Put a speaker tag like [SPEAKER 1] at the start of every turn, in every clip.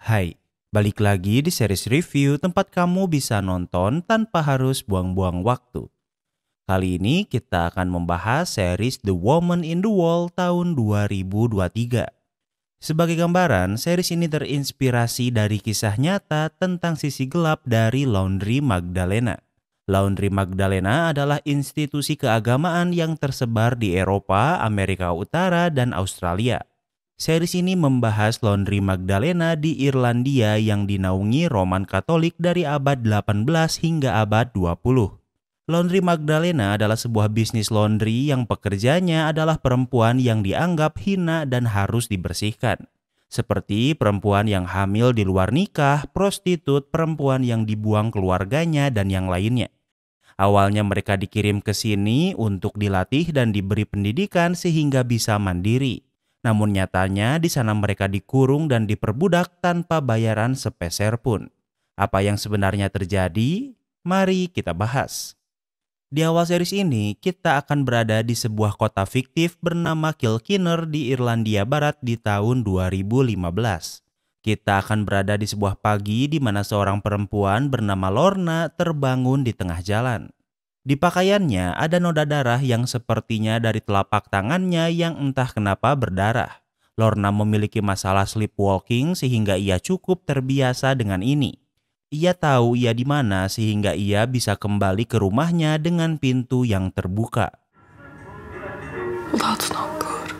[SPEAKER 1] Hai, balik lagi di series review tempat kamu bisa nonton tanpa harus buang-buang waktu. Kali ini kita akan membahas series The Woman in the Wall tahun 2023. Sebagai gambaran, series ini terinspirasi dari kisah nyata tentang sisi gelap dari Laundry Magdalena. Laundry Magdalena adalah institusi keagamaan yang tersebar di Eropa, Amerika Utara, dan Australia Series ini membahas Laundry Magdalena di Irlandia yang dinaungi Roman Katolik dari abad 18 hingga abad 20. Laundry Magdalena adalah sebuah bisnis laundry yang pekerjanya adalah perempuan yang dianggap hina dan harus dibersihkan. Seperti perempuan yang hamil di luar nikah, prostitut, perempuan yang dibuang keluarganya, dan yang lainnya. Awalnya mereka dikirim ke sini untuk dilatih dan diberi pendidikan sehingga bisa mandiri. Namun nyatanya di sana mereka dikurung dan diperbudak tanpa bayaran sepeser pun. Apa yang sebenarnya terjadi? Mari kita bahas. Di awal series ini, kita akan berada di sebuah kota fiktif bernama Kilkinner di Irlandia Barat di tahun 2015. Kita akan berada di sebuah pagi di mana seorang perempuan bernama Lorna terbangun di tengah jalan. Di pakaiannya ada noda darah yang sepertinya dari telapak tangannya yang entah kenapa berdarah. Lorna memiliki masalah sleepwalking sehingga ia cukup terbiasa dengan ini. Ia tahu ia di mana sehingga ia bisa kembali ke rumahnya dengan pintu yang terbuka. That's not good.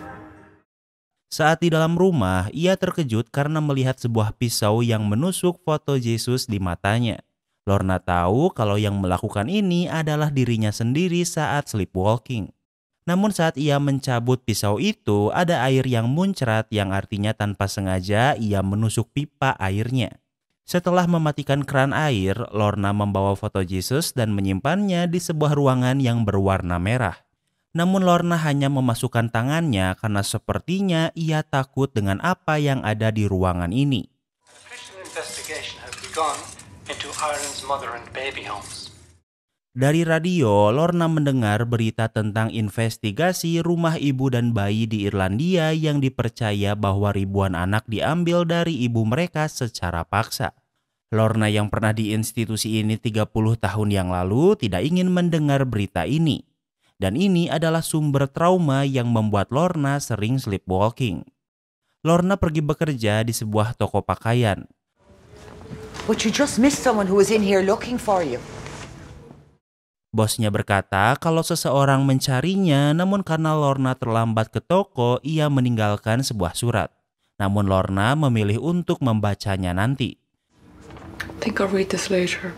[SPEAKER 1] Saat di dalam rumah, ia terkejut karena melihat sebuah pisau yang menusuk foto Yesus di matanya. Lorna tahu kalau yang melakukan ini adalah dirinya sendiri saat sleepwalking. Namun saat ia mencabut pisau itu, ada air yang muncrat yang artinya tanpa sengaja ia menusuk pipa airnya. Setelah mematikan keran air, Lorna membawa foto Jesus dan menyimpannya di sebuah ruangan yang berwarna merah. Namun Lorna hanya memasukkan tangannya karena sepertinya ia takut dengan apa yang ada di ruangan ini. Dari radio, Lorna mendengar berita tentang investigasi rumah ibu dan bayi di Irlandia yang dipercaya bahwa ribuan anak diambil dari ibu mereka secara paksa. Lorna yang pernah di institusi ini 30 tahun yang lalu tidak ingin mendengar berita ini. Dan ini adalah sumber trauma yang membuat Lorna sering sleepwalking. Lorna pergi bekerja di sebuah toko pakaian, But you just missed someone who was in here looking for you. Bosnya berkata kalau seseorang mencarinya namun karena Lorna terlambat ke toko ia meninggalkan sebuah surat. Namun Lorna memilih untuk membacanya nanti. Think I'll read this later.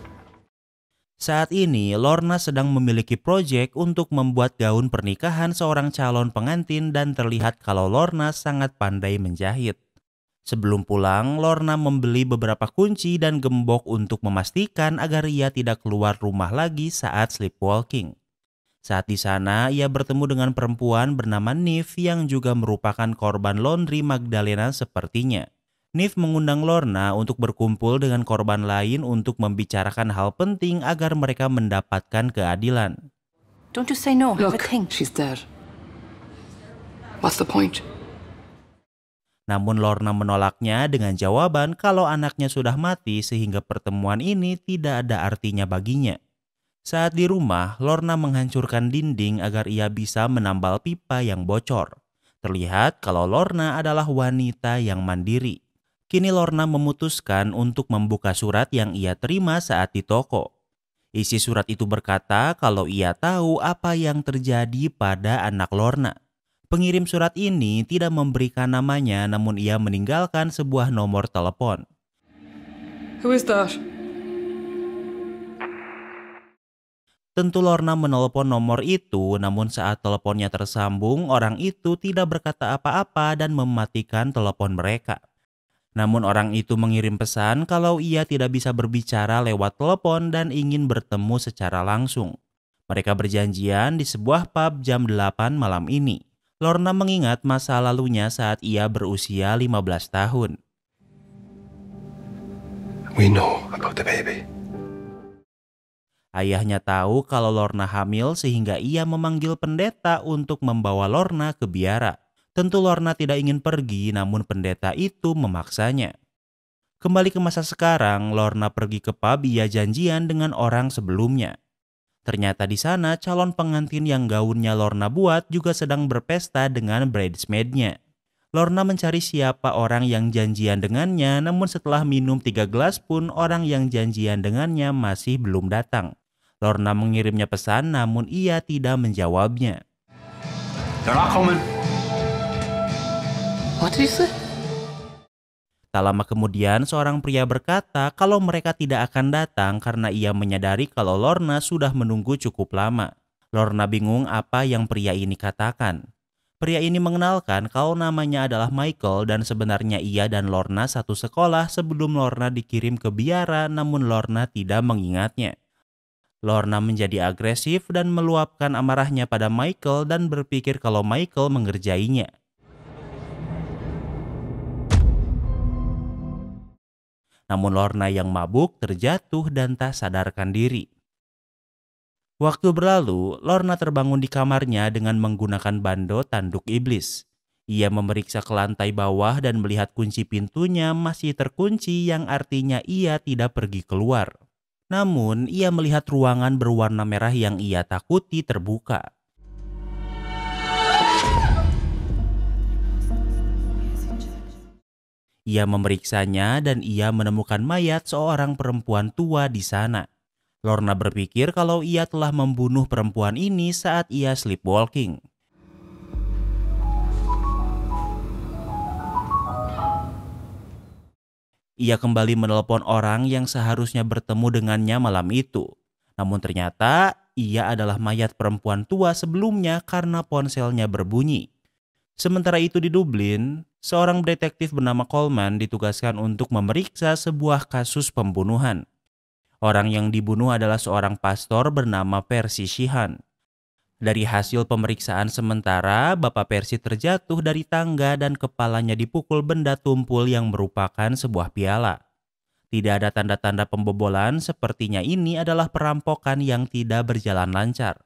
[SPEAKER 1] Saat ini Lorna sedang memiliki proyek untuk membuat gaun pernikahan seorang calon pengantin dan terlihat kalau Lorna sangat pandai menjahit. Sebelum pulang, Lorna membeli beberapa kunci dan gembok untuk memastikan agar ia tidak keluar rumah lagi saat sleepwalking. Saat di sana, ia bertemu dengan perempuan bernama Nif yang juga merupakan korban laundry Magdalena sepertinya. Nif mengundang Lorna untuk berkumpul dengan korban lain untuk membicarakan hal penting agar mereka mendapatkan keadilan. Don't you say no, Look, she's dead. What's the point? Namun Lorna menolaknya dengan jawaban kalau anaknya sudah mati sehingga pertemuan ini tidak ada artinya baginya. Saat di rumah, Lorna menghancurkan dinding agar ia bisa menambal pipa yang bocor. Terlihat kalau Lorna adalah wanita yang mandiri. Kini Lorna memutuskan untuk membuka surat yang ia terima saat di toko. Isi surat itu berkata kalau ia tahu apa yang terjadi pada anak Lorna. Pengirim surat ini tidak memberikan namanya namun ia meninggalkan sebuah nomor telepon. Who is that? Tentu Lorna menelpon nomor itu namun saat teleponnya tersambung orang itu tidak berkata apa-apa dan mematikan telepon mereka. Namun orang itu mengirim pesan kalau ia tidak bisa berbicara lewat telepon dan ingin bertemu secara langsung. Mereka berjanjian di sebuah pub jam 8 malam ini. Lorna mengingat masa lalunya saat ia berusia 15 tahun. We know about the baby. Ayahnya tahu kalau Lorna hamil sehingga ia memanggil pendeta untuk membawa Lorna ke biara. Tentu Lorna tidak ingin pergi namun pendeta itu memaksanya. Kembali ke masa sekarang, Lorna pergi ke pub ia janjian dengan orang sebelumnya. Ternyata di sana calon pengantin yang gaunnya Lorna buat juga sedang berpesta dengan bridesmaidnya. Lorna mencari siapa orang yang janjian dengannya namun setelah minum tiga gelas pun orang yang janjian dengannya masih belum datang. Lorna mengirimnya pesan namun ia tidak menjawabnya. They're not coming. What did you say? Tak lama kemudian, seorang pria berkata kalau mereka tidak akan datang karena ia menyadari kalau Lorna sudah menunggu cukup lama. Lorna bingung apa yang pria ini katakan. Pria ini mengenalkan kalau namanya adalah Michael dan sebenarnya ia dan Lorna satu sekolah sebelum Lorna dikirim ke biara namun Lorna tidak mengingatnya. Lorna menjadi agresif dan meluapkan amarahnya pada Michael dan berpikir kalau Michael mengerjainya. Namun Lorna yang mabuk terjatuh dan tak sadarkan diri. Waktu berlalu, Lorna terbangun di kamarnya dengan menggunakan bando tanduk iblis. Ia memeriksa ke lantai bawah dan melihat kunci pintunya masih terkunci yang artinya ia tidak pergi keluar. Namun, ia melihat ruangan berwarna merah yang ia takuti terbuka. Ia memeriksanya dan ia menemukan mayat seorang perempuan tua di sana. Lorna berpikir kalau ia telah membunuh perempuan ini saat ia sleepwalking. Ia kembali menelpon orang yang seharusnya bertemu dengannya malam itu. Namun ternyata ia adalah mayat perempuan tua sebelumnya karena ponselnya berbunyi. Sementara itu di Dublin, seorang detektif bernama Coleman ditugaskan untuk memeriksa sebuah kasus pembunuhan. Orang yang dibunuh adalah seorang pastor bernama Percy Sheehan. Dari hasil pemeriksaan sementara, Bapak Percy terjatuh dari tangga dan kepalanya dipukul benda tumpul yang merupakan sebuah piala. Tidak ada tanda-tanda pembobolan, sepertinya ini adalah perampokan yang tidak berjalan lancar.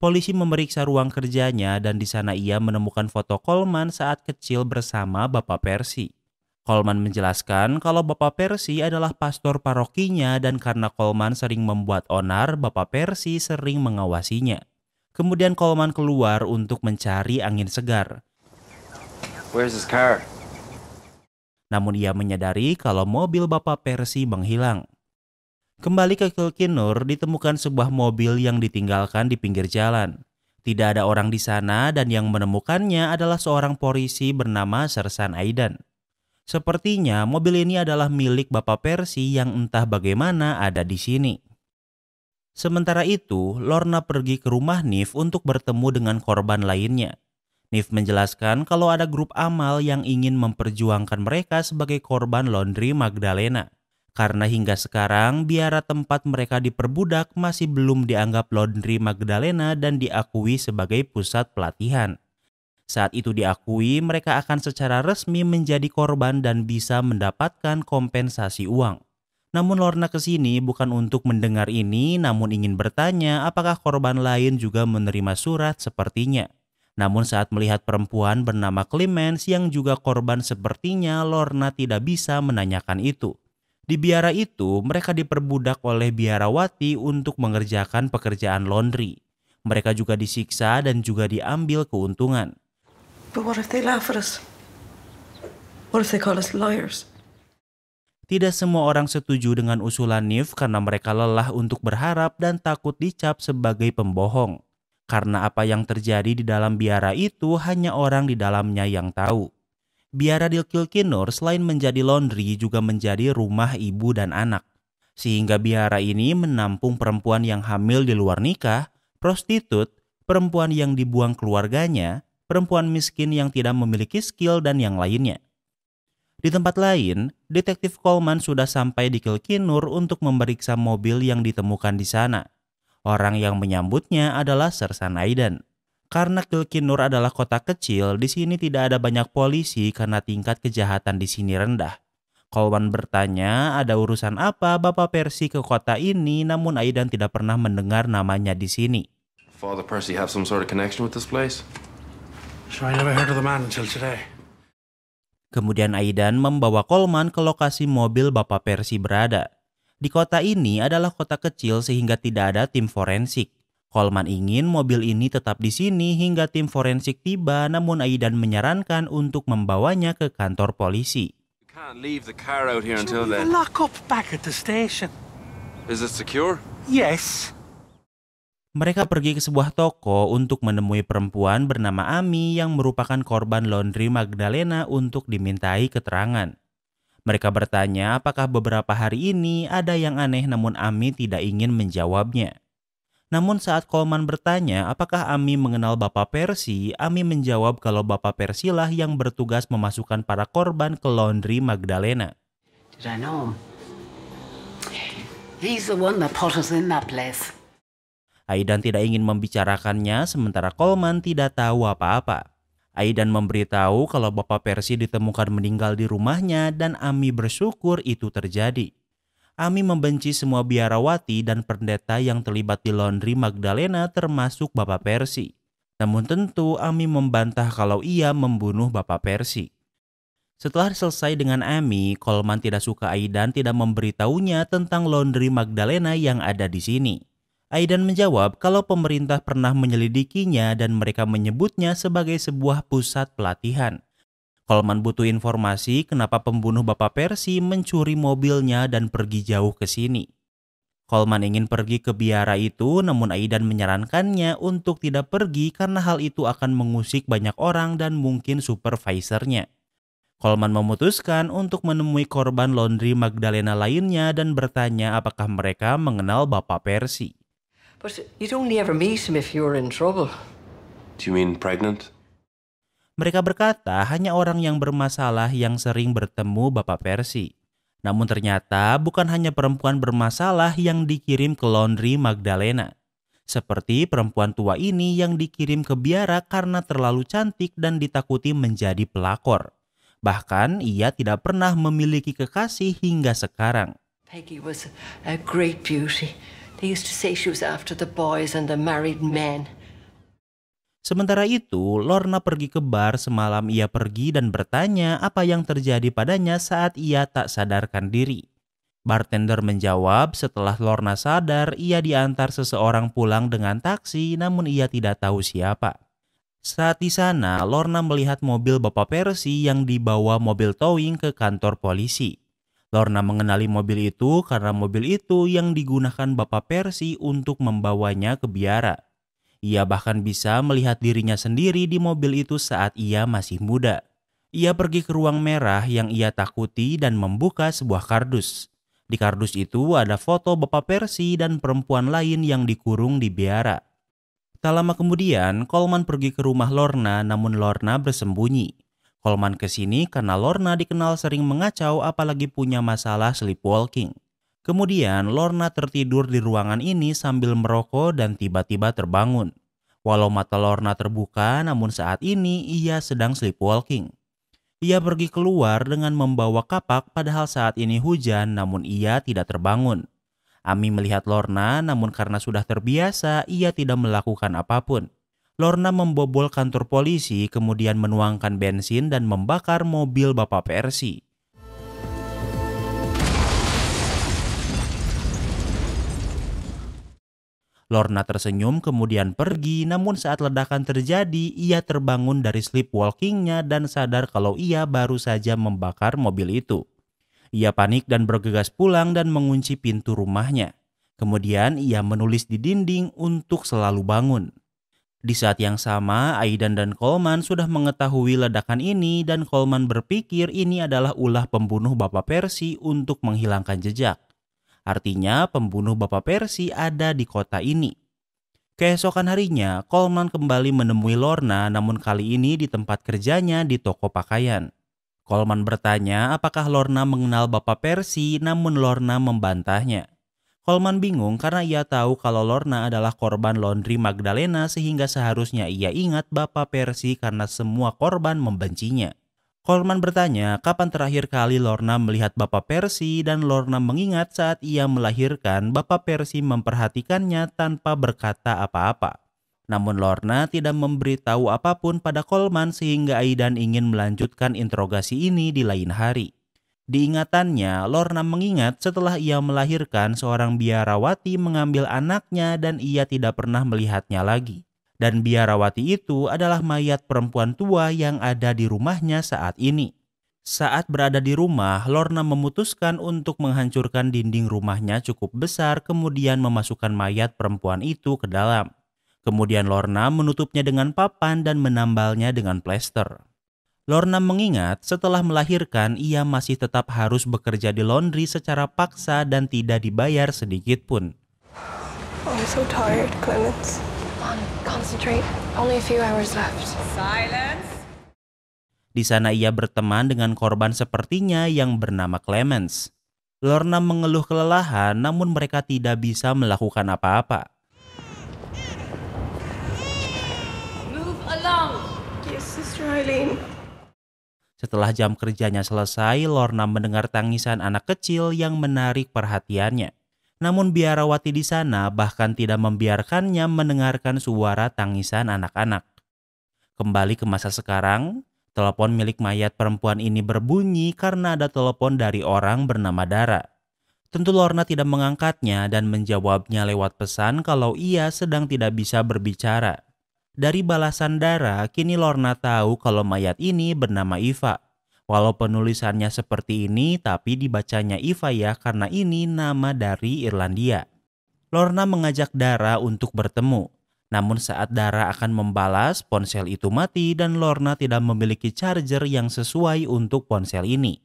[SPEAKER 1] Polisi memeriksa ruang kerjanya dan di sana ia menemukan foto Coleman saat kecil bersama Bapak Percy. Coleman menjelaskan kalau Bapak Percy adalah pastor parokinya dan karena Coleman sering membuat onar, Bapak Percy sering mengawasinya. Kemudian Coleman keluar untuk mencari angin segar. Namun ia menyadari kalau mobil Bapak Percy menghilang. Kembali ke Kilkinur, ditemukan sebuah mobil yang ditinggalkan di pinggir jalan. Tidak ada orang di sana dan yang menemukannya adalah seorang polisi bernama Sersan Aidan. Sepertinya mobil ini adalah milik Bapak Persi yang entah bagaimana ada di sini. Sementara itu, Lorna pergi ke rumah Nif untuk bertemu dengan korban lainnya. Nif menjelaskan kalau ada grup amal yang ingin memperjuangkan mereka sebagai korban laundry Magdalena karena hingga sekarang biara tempat mereka diperbudak masih belum dianggap Laundry Magdalena dan diakui sebagai pusat pelatihan. Saat itu diakui mereka akan secara resmi menjadi korban dan bisa mendapatkan kompensasi uang. Namun Lorna kesini bukan untuk mendengar ini namun ingin bertanya apakah korban lain juga menerima surat sepertinya. Namun saat melihat perempuan bernama Clemens yang juga korban sepertinya Lorna tidak bisa menanyakan itu. Di biara itu, mereka diperbudak oleh biarawati untuk mengerjakan pekerjaan laundry. Mereka juga disiksa dan juga diambil keuntungan. Tidak semua orang setuju dengan usulan Nif karena mereka lelah untuk berharap dan takut dicap sebagai pembohong. Karena apa yang terjadi di dalam biara itu hanya orang di dalamnya yang tahu. Biara di Kilkinur selain menjadi laundry juga menjadi rumah ibu dan anak. Sehingga biara ini menampung perempuan yang hamil di luar nikah, prostitut, perempuan yang dibuang keluarganya, perempuan miskin yang tidak memiliki skill dan yang lainnya. Di tempat lain, detektif Coleman sudah sampai di Kilkinur untuk memeriksa mobil yang ditemukan di sana. Orang yang menyambutnya adalah Sersan Aiden. Aidan. Karena Kilkinur adalah kota kecil, di sini tidak ada banyak polisi karena tingkat kejahatan di sini rendah. Kolman bertanya, ada urusan apa Bapak Percy ke kota ini namun Aidan tidak pernah mendengar namanya di sini. Father Percy have some sort of connection with this place? So I never heard of the man until today. Kemudian Aidan membawa Coleman ke lokasi mobil Bapak Percy berada. Di kota ini adalah kota kecil sehingga tidak ada tim forensik. Coleman ingin mobil ini tetap di sini hingga tim forensik tiba, namun Aidan menyarankan untuk membawanya ke kantor polisi. Mereka pergi ke sebuah toko untuk menemui perempuan bernama Ami yang merupakan korban laundry Magdalena untuk dimintai keterangan. Mereka bertanya apakah beberapa hari ini ada yang aneh namun Ami tidak ingin menjawabnya. Namun saat Coleman bertanya apakah Ami mengenal Bapak Percy, Ami menjawab kalau Bapak Percy lah yang bertugas memasukkan para korban ke laundry Magdalena. Did Aidan tidak ingin membicarakannya sementara Coleman tidak tahu apa-apa. Aidan memberitahu kalau Bapak Percy ditemukan meninggal di rumahnya dan Ami bersyukur itu terjadi. Ami membenci semua biarawati dan pendeta yang terlibat di laundry Magdalena termasuk Bapak Persi. Namun tentu Ami membantah kalau ia membunuh Bapak Persi. Setelah selesai dengan Ami, Coleman tidak suka Aidan tidak memberitahunya tentang laundry Magdalena yang ada di sini. Aidan menjawab kalau pemerintah pernah menyelidikinya dan mereka menyebutnya sebagai sebuah pusat pelatihan. Holman butuh informasi kenapa pembunuh Bapak Percy mencuri mobilnya dan pergi jauh ke sini. Holman ingin pergi ke biara itu namun Aidan menyarankannya untuk tidak pergi karena hal itu akan mengusik banyak orang dan mungkin supervisornya. Coleman memutuskan untuk menemui korban laundry Magdalena lainnya dan bertanya apakah mereka mengenal Bapak Percy. But you'd only ever meet him if you in trouble. Do you mean pregnant? Mereka berkata hanya orang yang bermasalah yang sering bertemu Bapak Persi. Namun ternyata bukan hanya perempuan bermasalah yang dikirim ke laundry Magdalena. Seperti perempuan tua ini yang dikirim ke biara karena terlalu cantik dan ditakuti menjadi pelakor. Bahkan ia tidak pernah memiliki kekasih hingga sekarang. Peggy was a great beauty. They used to say she was after the boys and the married men. Sementara itu, Lorna pergi ke bar semalam ia pergi dan bertanya apa yang terjadi padanya saat ia tak sadarkan diri. Bartender menjawab setelah Lorna sadar ia diantar seseorang pulang dengan taksi namun ia tidak tahu siapa. Saat di sana, Lorna melihat mobil Bapak Percy yang dibawa mobil towing ke kantor polisi. Lorna mengenali mobil itu karena mobil itu yang digunakan Bapak Percy untuk membawanya ke biara. Ia bahkan bisa melihat dirinya sendiri di mobil itu saat ia masih muda. Ia pergi ke ruang merah yang ia takuti dan membuka sebuah kardus. Di kardus itu ada foto Bapak Persi dan perempuan lain yang dikurung di biara. Tak lama kemudian, Coleman pergi ke rumah Lorna namun Lorna bersembunyi. Coleman ke sini karena Lorna dikenal sering mengacau apalagi punya masalah sleepwalking. Kemudian Lorna tertidur di ruangan ini sambil merokok dan tiba-tiba terbangun. Walau mata Lorna terbuka, namun saat ini ia sedang sleepwalking. Ia pergi keluar dengan membawa kapak padahal saat ini hujan namun ia tidak terbangun. Ami melihat Lorna namun karena sudah terbiasa ia tidak melakukan apapun. Lorna membobol kantor polisi kemudian menuangkan bensin dan membakar mobil Bapak Persi. Lorna tersenyum kemudian pergi namun saat ledakan terjadi ia terbangun dari sleepwalkingnya dan sadar kalau ia baru saja membakar mobil itu. Ia panik dan bergegas pulang dan mengunci pintu rumahnya. Kemudian ia menulis di dinding untuk selalu bangun. Di saat yang sama, Aidan dan Coleman sudah mengetahui ledakan ini dan Coleman berpikir ini adalah ulah pembunuh Bapak Percy untuk menghilangkan jejak. Artinya pembunuh Bapak Percy ada di kota ini. Keesokan harinya, Coleman kembali menemui Lorna namun kali ini di tempat kerjanya di toko pakaian. Coleman bertanya apakah Lorna mengenal Bapak Percy namun Lorna membantahnya. Coleman bingung karena ia tahu kalau Lorna adalah korban laundry Magdalena sehingga seharusnya ia ingat Bapak Percy karena semua korban membencinya. Kolman bertanya kapan terakhir kali Lorna melihat Bapak Percy dan Lorna mengingat saat ia melahirkan Bapak Percy memperhatikannya tanpa berkata apa-apa. Namun Lorna tidak memberitahu apapun pada Coleman sehingga Aidan ingin melanjutkan interogasi ini di lain hari. Diingatannya, Lorna mengingat setelah ia melahirkan seorang biarawati mengambil anaknya dan ia tidak pernah melihatnya lagi dan biarawati itu adalah mayat perempuan tua yang ada di rumahnya saat ini. Saat berada di rumah, Lorna memutuskan untuk menghancurkan dinding rumahnya cukup besar kemudian memasukkan mayat perempuan itu ke dalam. Kemudian Lorna menutupnya dengan papan dan menambalnya dengan plester. Lorna mengingat setelah melahirkan ia masih tetap harus bekerja di laundry secara paksa dan tidak dibayar sedikit pun. I'm so tired, Clements. Di sana ia berteman dengan korban sepertinya yang bernama Clemens. Lorna mengeluh kelelahan namun mereka tidak bisa melakukan apa-apa. Setelah jam kerjanya selesai, Lorna mendengar tangisan anak kecil yang menarik perhatiannya. Namun biarawati di sana bahkan tidak membiarkannya mendengarkan suara tangisan anak-anak. Kembali ke masa sekarang, telepon milik mayat perempuan ini berbunyi karena ada telepon dari orang bernama Dara. Tentu Lorna tidak mengangkatnya dan menjawabnya lewat pesan kalau ia sedang tidak bisa berbicara. Dari balasan Dara, kini Lorna tahu kalau mayat ini bernama Iva. Walau penulisannya seperti ini, tapi dibacanya Iva ya karena ini nama dari Irlandia. Lorna mengajak Dara untuk bertemu. Namun saat Dara akan membalas, ponsel itu mati dan Lorna tidak memiliki charger yang sesuai untuk ponsel ini.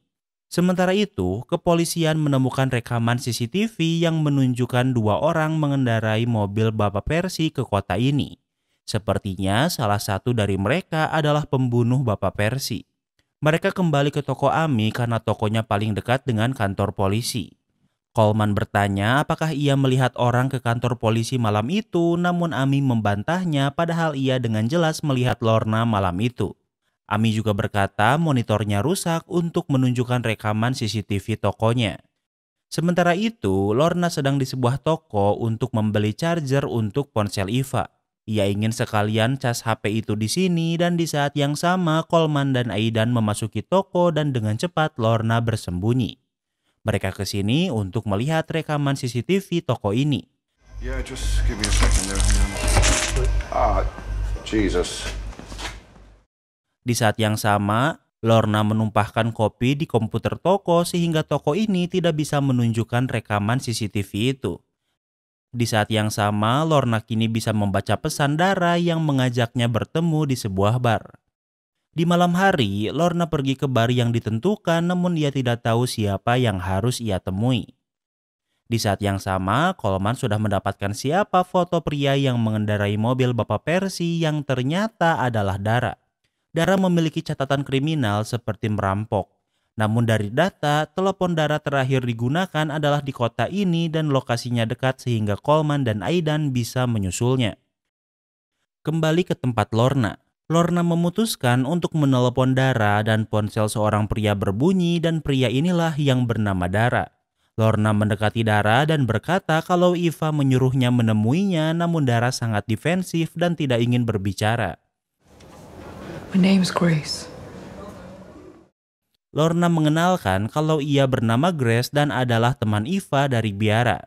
[SPEAKER 1] Sementara itu, kepolisian menemukan rekaman CCTV yang menunjukkan dua orang mengendarai mobil Bapak Persi ke kota ini. Sepertinya salah satu dari mereka adalah pembunuh Bapak Persi. Mereka kembali ke toko Ami karena tokonya paling dekat dengan kantor polisi. Coleman bertanya apakah ia melihat orang ke kantor polisi malam itu, namun Ami membantahnya padahal ia dengan jelas melihat Lorna malam itu. Ami juga berkata monitornya rusak untuk menunjukkan rekaman CCTV tokonya. Sementara itu, Lorna sedang di sebuah toko untuk membeli charger untuk ponsel Iva. Ia ingin sekalian cas HP itu di sini dan di saat yang sama Coleman dan Aidan memasuki toko dan dengan cepat Lorna bersembunyi. Mereka ke sini untuk melihat rekaman CCTV toko ini. Ah, di saat yang sama, Lorna menumpahkan kopi di komputer toko sehingga toko ini tidak bisa menunjukkan rekaman CCTV itu. Di saat yang sama, Lorna kini bisa membaca pesan Dara yang mengajaknya bertemu di sebuah bar. Di malam hari, Lorna pergi ke bar yang ditentukan namun ia tidak tahu siapa yang harus ia temui. Di saat yang sama, Coleman sudah mendapatkan siapa foto pria yang mengendarai mobil Bapak Persi yang ternyata adalah Dara. Dara memiliki catatan kriminal seperti merampok. Namun dari data, telepon darat terakhir digunakan adalah di kota ini dan lokasinya dekat sehingga Coleman dan Aidan bisa menyusulnya. Kembali ke tempat Lorna. Lorna memutuskan untuk menelpon Dara dan ponsel seorang pria berbunyi dan pria inilah yang bernama Dara. Lorna mendekati Dara dan berkata kalau Iva menyuruhnya menemuinya namun Dara sangat defensif dan tidak ingin berbicara. My name's Grace. Lorna mengenalkan kalau ia bernama Grace dan adalah teman Iva dari biara.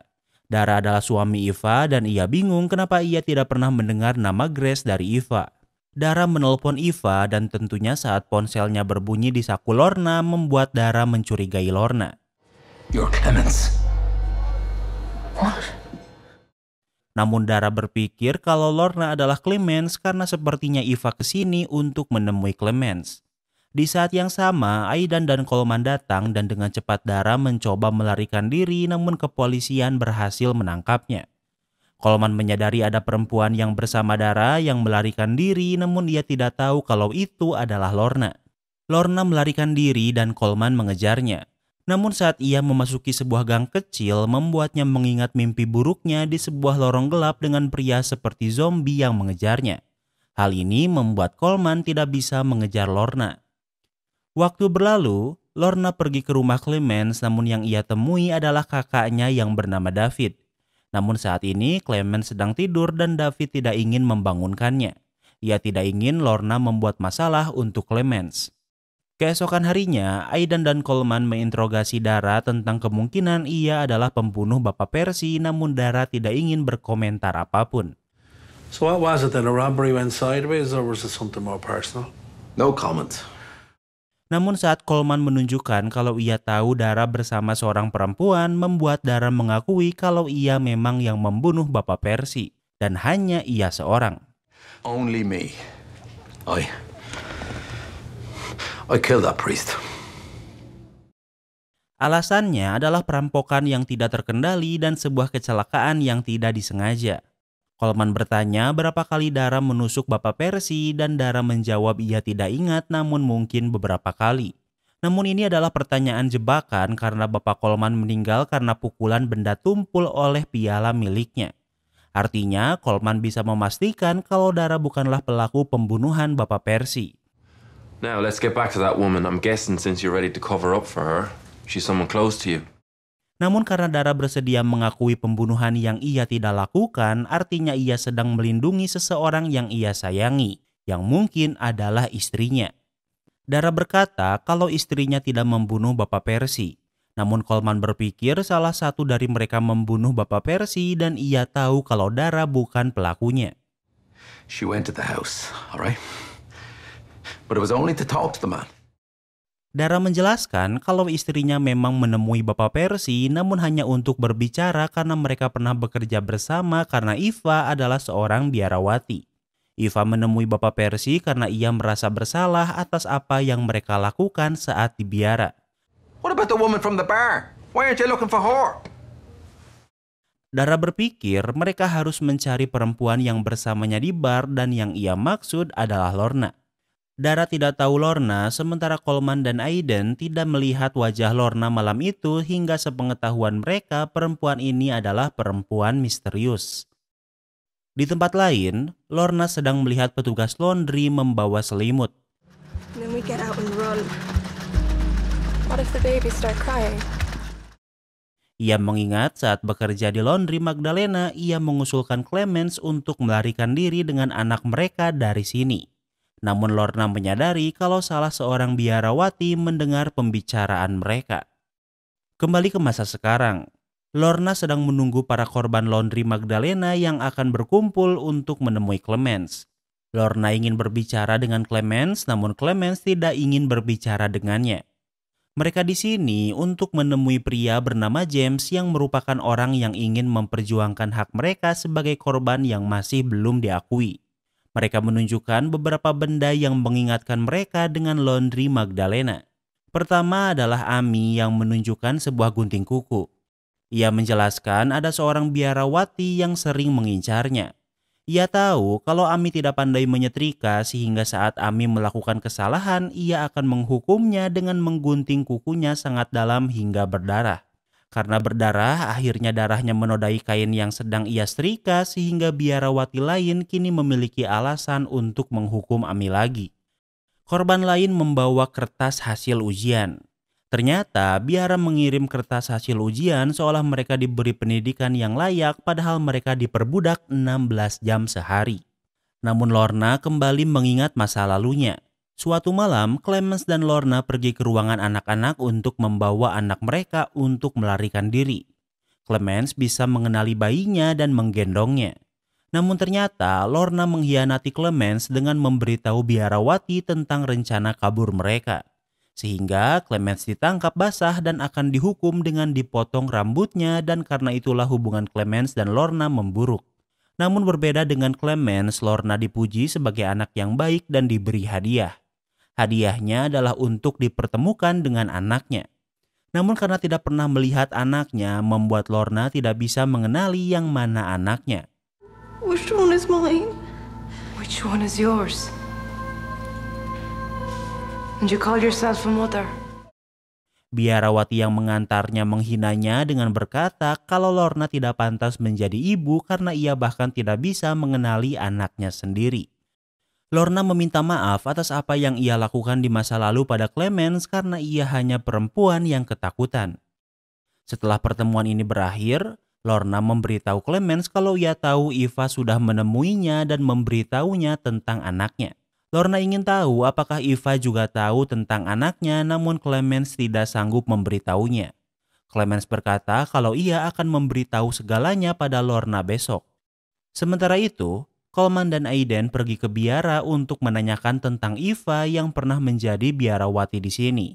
[SPEAKER 1] Dara adalah suami Iva dan ia bingung kenapa ia tidak pernah mendengar nama Grace dari Iva. Dara menelpon Iva dan tentunya saat ponselnya berbunyi di saku Lorna membuat Dara mencurigai Lorna. Your Clemens. What? Namun Dara berpikir kalau Lorna adalah Clemens karena sepertinya Iva kesini untuk menemui Clemens. Di saat yang sama, Aidan dan Kolman datang dan dengan cepat Dara mencoba melarikan diri namun kepolisian berhasil menangkapnya. Kolman menyadari ada perempuan yang bersama Dara yang melarikan diri namun ia tidak tahu kalau itu adalah Lorna. Lorna melarikan diri dan Kolman mengejarnya. Namun saat ia memasuki sebuah gang kecil membuatnya mengingat mimpi buruknya di sebuah lorong gelap dengan pria seperti zombie yang mengejarnya. Hal ini membuat Kolman tidak bisa mengejar Lorna. Waktu berlalu, Lorna pergi ke rumah Clemens namun yang ia temui adalah kakaknya yang bernama David. Namun saat ini Clemens sedang tidur dan David tidak ingin membangunkannya. Ia tidak ingin Lorna membuat masalah untuk Clemens. Keesokan harinya, Aidan dan Coleman menginterogasi Dara tentang kemungkinan ia adalah pembunuh Bapak Percy namun Dara tidak ingin berkomentar apapun. So what was it then? A robbery went sideways or was it something more personal? No comment. Namun saat Coleman menunjukkan kalau ia tahu Dara bersama seorang perempuan membuat Dara mengakui kalau ia memang yang membunuh Bapak Percy dan hanya ia seorang. Only me. I I killed that priest. Alasannya adalah perampokan yang tidak terkendali dan sebuah kecelakaan yang tidak disengaja. Coleman bertanya berapa kali Dara menusuk Bapak Percy dan Dara menjawab ia tidak ingat namun mungkin beberapa kali. Namun ini adalah pertanyaan jebakan karena Bapak Coleman meninggal karena pukulan benda tumpul oleh piala miliknya. Artinya Coleman bisa memastikan kalau Dara bukanlah pelaku pembunuhan Bapak Percy. Now let's get back to that woman. I'm guessing since you're ready to cover up for her, she's someone close to you. Namun karena Dara bersedia mengakui pembunuhan yang ia tidak lakukan, artinya ia sedang melindungi seseorang yang ia sayangi, yang mungkin adalah istrinya. Dara berkata kalau istrinya tidak membunuh Bapak Persi. Namun Coleman berpikir salah satu dari mereka membunuh Bapak Persi dan ia tahu kalau Dara bukan pelakunya. She went to the house, all right? But it was only to talk to the man. Dara menjelaskan kalau istrinya memang menemui Bapak Persi namun hanya untuk berbicara karena mereka pernah bekerja bersama karena Iva adalah seorang biarawati. Iva menemui Bapak Persi karena ia merasa bersalah atas apa yang mereka lakukan saat di biara. What about the woman from the bar? Why aren't you looking for her? Dara berpikir mereka harus mencari perempuan yang bersamanya di bar dan yang ia maksud adalah Lorna. Dara tidak tahu Lorna, sementara Coleman dan Aiden tidak melihat wajah Lorna malam itu hingga sepengetahuan mereka perempuan ini adalah perempuan misterius. Di tempat lain, Lorna sedang melihat petugas laundry membawa selimut. Ia mengingat saat bekerja di laundry Magdalena, ia mengusulkan Clemens untuk melarikan diri dengan anak mereka dari sini. Namun Lorna menyadari kalau salah seorang biarawati mendengar pembicaraan mereka. Kembali ke masa sekarang, Lorna sedang menunggu para korban laundry Magdalena yang akan berkumpul untuk menemui Clemens. Lorna ingin berbicara dengan Clemens, namun Clemens tidak ingin berbicara dengannya. Mereka di sini untuk menemui pria bernama James yang merupakan orang yang ingin memperjuangkan hak mereka sebagai korban yang masih belum diakui. Mereka menunjukkan beberapa benda yang mengingatkan mereka dengan laundry Magdalena. Pertama adalah Ami yang menunjukkan sebuah gunting kuku. Ia menjelaskan ada seorang biarawati yang sering mengincarnya. Ia tahu kalau Ami tidak pandai menyetrika sehingga saat Ami melakukan kesalahan, ia akan menghukumnya dengan menggunting kukunya sangat dalam hingga berdarah. Karena berdarah, akhirnya darahnya menodai kain yang sedang ia serika sehingga biarawati lain kini memiliki alasan untuk menghukum Ami lagi. Korban lain membawa kertas hasil ujian. Ternyata biara mengirim kertas hasil ujian seolah mereka diberi pendidikan yang layak padahal mereka diperbudak 16 jam sehari. Namun Lorna kembali mengingat masa lalunya. Suatu malam, Clemens dan Lorna pergi ke ruangan anak-anak untuk membawa anak mereka untuk melarikan diri. Clemens bisa mengenali bayinya dan menggendongnya. Namun ternyata Lorna mengkhianati Clemens dengan memberitahu biarawati tentang rencana kabur mereka. Sehingga Clemens ditangkap basah dan akan dihukum dengan dipotong rambutnya dan karena itulah hubungan Clemens dan Lorna memburuk. Namun berbeda dengan Clemens, Lorna dipuji sebagai anak yang baik dan diberi hadiah. Hadiahnya adalah untuk dipertemukan dengan anaknya. Namun karena tidak pernah melihat anaknya, membuat Lorna tidak bisa mengenali yang mana anaknya. Which one is mine? Which one is yours? And you call yourself a mother? Biarawati yang mengantarnya menghinanya dengan berkata kalau Lorna tidak pantas menjadi ibu karena ia bahkan tidak bisa mengenali anaknya sendiri. Lorna meminta maaf atas apa yang ia lakukan di masa lalu pada Clemens karena ia hanya perempuan yang ketakutan. Setelah pertemuan ini berakhir, Lorna memberitahu Clemens kalau ia tahu Iva sudah menemuinya dan memberitahunya tentang anaknya. Lorna ingin tahu apakah Iva juga tahu tentang anaknya namun Clemens tidak sanggup memberitahunya. Clemens berkata kalau ia akan memberitahu segalanya pada Lorna besok. Sementara itu, Coleman dan Aiden pergi ke biara untuk menanyakan tentang Eva yang pernah menjadi biarawati di sini.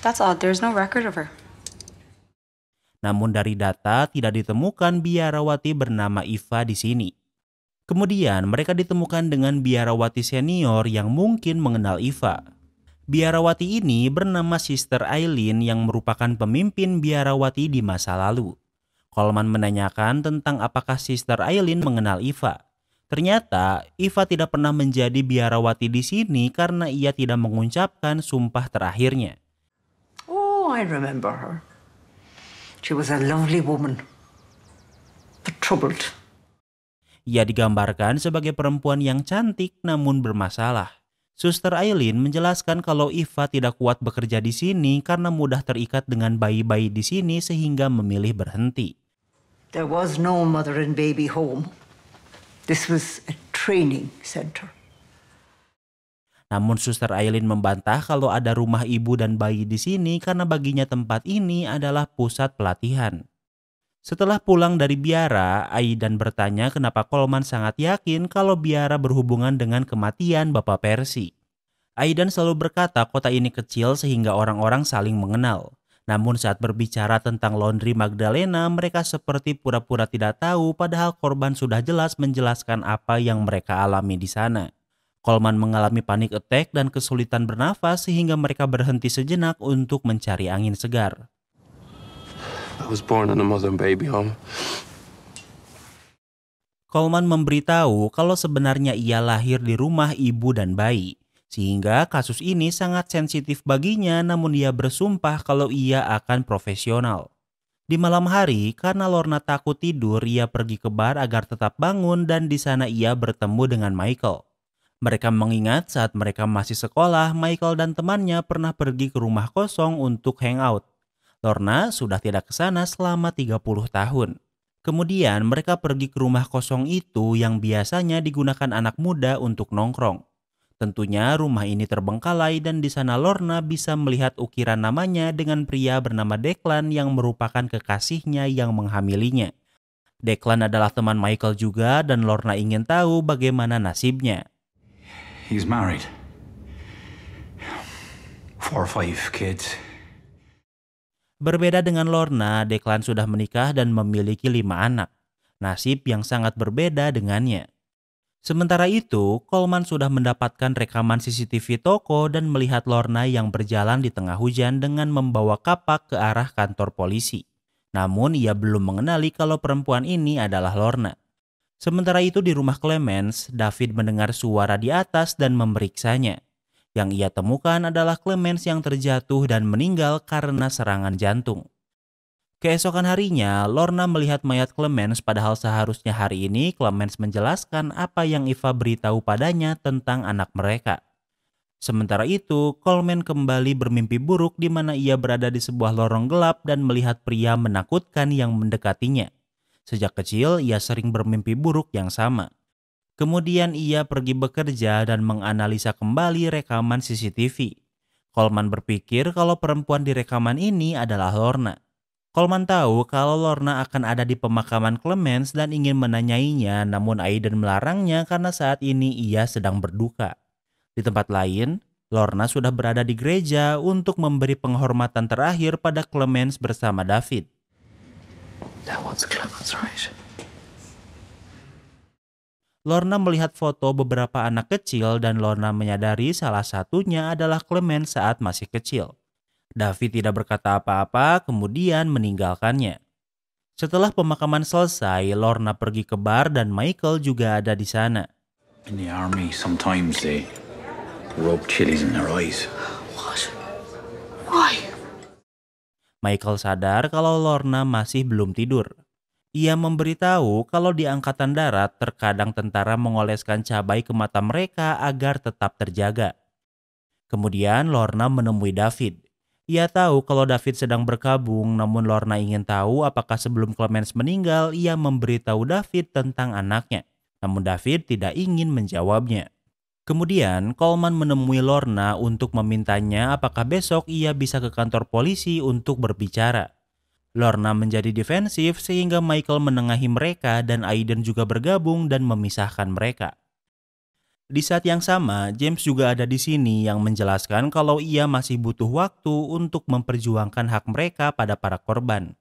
[SPEAKER 1] That's odd. There's no record of her. Namun dari data tidak ditemukan biarawati bernama Eva di sini. Kemudian mereka ditemukan dengan biarawati senior yang mungkin mengenal Eva. Biarawati ini bernama Sister Eileen yang merupakan pemimpin biarawati di masa lalu. Coleman menanyakan tentang apakah Sister Eileen mengenal Eva. Ternyata Iva tidak pernah menjadi biarawati di sini karena ia tidak mengucapkan sumpah terakhirnya. Oh, I remember her. She was a lovely woman, but troubled. Ia digambarkan sebagai perempuan yang cantik namun bermasalah. Suster Aileen menjelaskan kalau Iva tidak kuat bekerja di sini karena mudah terikat dengan bayi-bayi di sini sehingga memilih berhenti. There was no mother and baby home. This was a training center. Namun Suster Aileen membantah kalau ada rumah ibu dan bayi di sini karena baginya tempat ini adalah pusat pelatihan. Setelah pulang dari biara, Aidan bertanya kenapa Coleman sangat yakin kalau biara berhubungan dengan kematian Bapak Percy. Aidan selalu berkata kota ini kecil sehingga orang-orang saling mengenal. Namun saat berbicara tentang laundry Magdalena, mereka seperti pura-pura tidak tahu padahal korban sudah jelas menjelaskan apa yang mereka alami di sana. Coleman mengalami panik attack dan kesulitan bernafas sehingga mereka berhenti sejenak untuk mencari angin segar. I was born Coleman memberitahu kalau sebenarnya ia lahir di rumah ibu dan bayi. Sehingga kasus ini sangat sensitif baginya namun ia bersumpah kalau ia akan profesional. Di malam hari, karena Lorna takut tidur, ia pergi ke bar agar tetap bangun dan di sana ia bertemu dengan Michael. Mereka mengingat saat mereka masih sekolah, Michael dan temannya pernah pergi ke rumah kosong untuk hangout. Lorna sudah tidak ke sana selama 30 tahun. Kemudian mereka pergi ke rumah kosong itu yang biasanya digunakan anak muda untuk nongkrong. Tentunya rumah ini terbengkalai dan di sana Lorna bisa melihat ukiran namanya dengan pria bernama Declan yang merupakan kekasihnya yang menghamilinya. Declan adalah teman Michael juga dan Lorna ingin tahu bagaimana nasibnya. He's married. Four or five kids. Berbeda dengan Lorna, Declan sudah menikah dan memiliki lima anak. Nasib yang sangat berbeda dengannya. Sementara itu, Coleman sudah mendapatkan rekaman CCTV toko dan melihat Lorna yang berjalan di tengah hujan dengan membawa kapak ke arah kantor polisi. Namun, ia belum mengenali kalau perempuan ini adalah Lorna. Sementara itu di rumah Clemens, David mendengar suara di atas dan memeriksanya. Yang ia temukan adalah Clemens yang terjatuh dan meninggal karena serangan jantung. Keesokan harinya, Lorna melihat mayat Clemens padahal seharusnya hari ini Clemens menjelaskan apa yang Eva beritahu padanya tentang anak mereka. Sementara itu, Coleman kembali bermimpi buruk di mana ia berada di sebuah lorong gelap dan melihat pria menakutkan yang mendekatinya. Sejak kecil, ia sering bermimpi buruk yang sama. Kemudian ia pergi bekerja dan menganalisa kembali rekaman CCTV. Coleman berpikir kalau perempuan di rekaman ini adalah Lorna. Coleman tahu kalau Lorna akan ada di pemakaman Clemens dan ingin menanyainya, namun Aiden melarangnya karena saat ini ia sedang berduka. Di tempat lain, Lorna sudah berada di gereja untuk memberi penghormatan terakhir pada Clemens bersama David. Lorna melihat foto beberapa anak kecil dan Lorna menyadari salah satunya adalah Clemens saat masih kecil. David tidak berkata apa-apa, kemudian meninggalkannya. Setelah pemakaman selesai, Lorna pergi ke bar dan Michael juga ada di sana. In the army, sometimes they rub chilies in their eyes. What? Why? Michael sadar kalau Lorna masih belum tidur. Ia memberitahu kalau di angkatan darat terkadang tentara mengoleskan cabai ke mata mereka agar tetap terjaga. Kemudian Lorna menemui David. Ia tahu kalau David sedang berkabung, namun Lorna ingin tahu apakah sebelum Clemens meninggal ia memberitahu David tentang anaknya. Namun David tidak ingin menjawabnya. Kemudian Coleman menemui Lorna untuk memintanya apakah besok ia bisa ke kantor polisi untuk berbicara. Lorna menjadi defensif sehingga Michael menengahi mereka dan Aiden juga bergabung dan memisahkan mereka. Di saat yang sama, James juga ada di sini yang menjelaskan kalau ia masih butuh waktu untuk memperjuangkan hak mereka pada para korban.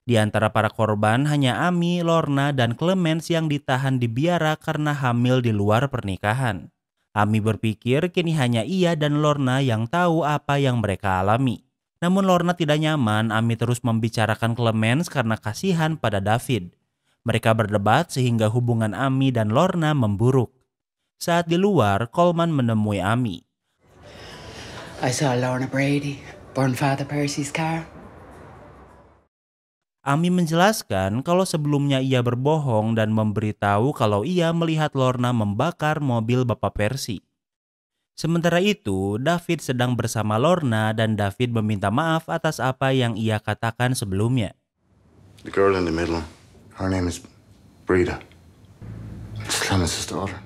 [SPEAKER 1] Di antara para korban hanya Ami, Lorna, dan Clements yang ditahan di biara karena hamil di luar pernikahan. Ami berpikir kini hanya ia dan Lorna yang tahu apa yang mereka alami. Namun Lorna tidak nyaman, Ami terus membicarakan Clemens karena kasihan pada David. Mereka berdebat sehingga hubungan Ami dan Lorna memburuk. Saat di luar, Coleman menemui Ami. I saw Lorna Brady born Father Percy's car. Ami menjelaskan kalau sebelumnya ia berbohong dan memberitahu kalau ia melihat Lorna membakar mobil Bapak Percy. Sementara itu, David sedang bersama Lorna dan David meminta maaf atas apa yang ia katakan sebelumnya. The girl in the middle, her name is Brida. It's Clemens' daughter.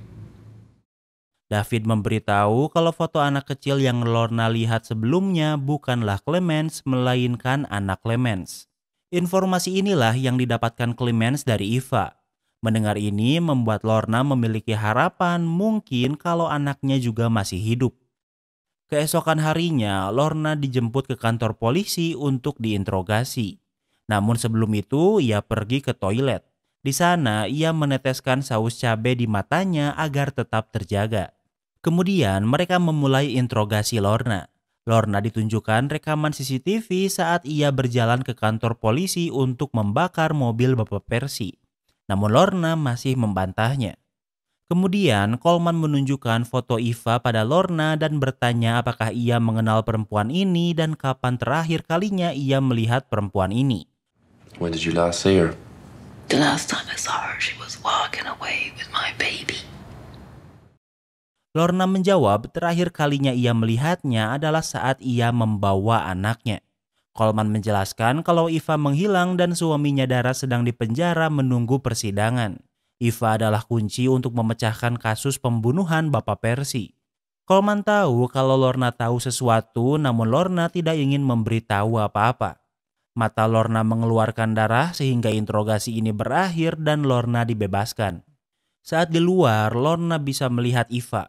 [SPEAKER 1] David memberitahu kalau foto anak kecil yang Lorna lihat sebelumnya bukanlah Clemens, melainkan anak Clemens. Informasi inilah yang didapatkan Clemens dari Eva. Mendengar ini membuat Lorna memiliki harapan mungkin kalau anaknya juga masih hidup. Keesokan harinya, Lorna dijemput ke kantor polisi untuk diinterogasi. Namun sebelum itu, ia pergi ke toilet. Di sana, ia meneteskan saus cabai di matanya agar tetap terjaga. Kemudian, mereka memulai interogasi Lorna. Lorna ditunjukkan rekaman CCTV saat ia berjalan ke kantor polisi untuk membakar mobil Bapak Persi. Namun Lorna masih membantahnya. Kemudian Coleman menunjukkan foto Eva pada Lorna dan bertanya apakah ia mengenal perempuan ini dan kapan terakhir kalinya ia melihat perempuan ini. When did you last see her? The last time I saw her, she was walking away with my baby. Lorna menjawab terakhir kalinya ia melihatnya adalah saat ia membawa anaknya. Kolman menjelaskan kalau Iva menghilang dan suaminya Dara sedang dipenjara menunggu persidangan. Iva adalah kunci untuk memecahkan kasus pembunuhan Bapak Persi. Kolman tahu kalau Lorna tahu sesuatu namun Lorna tidak ingin memberitahu apa-apa. Mata Lorna mengeluarkan darah sehingga interogasi ini berakhir dan Lorna dibebaskan. Saat di luar, Lorna bisa melihat Iva.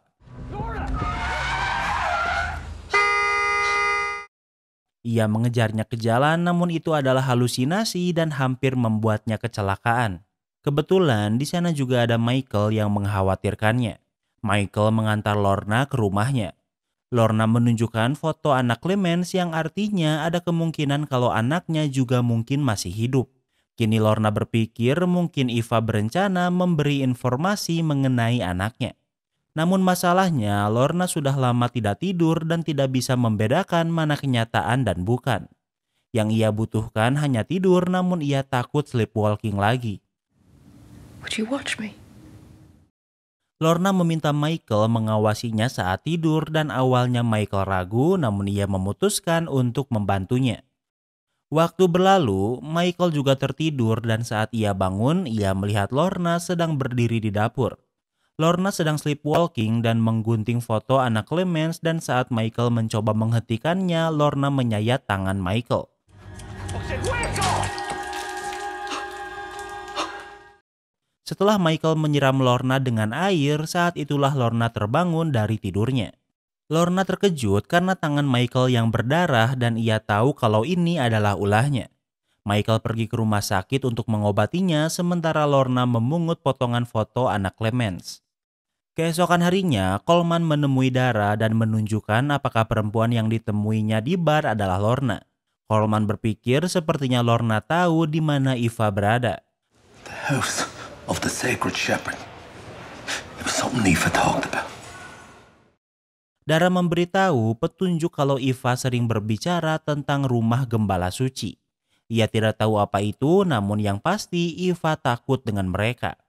[SPEAKER 1] Ia mengejarnya ke jalan namun itu adalah halusinasi dan hampir membuatnya kecelakaan. Kebetulan di sana juga ada Michael yang mengkhawatirkannya. Michael mengantar Lorna ke rumahnya. Lorna menunjukkan foto anak Clemens yang artinya ada kemungkinan kalau anaknya juga mungkin masih hidup. Kini Lorna berpikir mungkin Eva berencana memberi informasi mengenai anaknya. Namun masalahnya, Lorna sudah lama tidak tidur dan tidak bisa membedakan mana kenyataan dan bukan. Yang ia butuhkan hanya tidur, namun ia takut sleepwalking lagi. Would you watch me? Lorna meminta Michael mengawasinya saat tidur dan awalnya Michael ragu namun ia memutuskan untuk membantunya. Waktu berlalu, Michael juga tertidur dan saat ia bangun, ia melihat Lorna sedang berdiri di dapur. Lorna sedang sleepwalking dan menggunting foto anak Clemens dan saat Michael mencoba menghentikannya, Lorna menyayat tangan Michael. Setelah Michael menyiram Lorna dengan air, saat itulah Lorna terbangun dari tidurnya. Lorna terkejut karena tangan Michael yang berdarah dan ia tahu kalau ini adalah ulahnya. Michael pergi ke rumah sakit untuk mengobatinya sementara Lorna memungut potongan foto anak Clemens. Keesokan harinya, Coleman menemui Dara dan menunjukkan apakah perempuan yang ditemuinya di bar adalah Lorna. Coleman berpikir sepertinya Lorna tahu di mana Eva berada. The house of the sacred shepherd. It was something Eva talked about. Dara memberitahu petunjuk kalau Eva sering berbicara tentang rumah gembala suci. Ia tidak tahu apa itu, namun yang pasti Eva takut dengan mereka.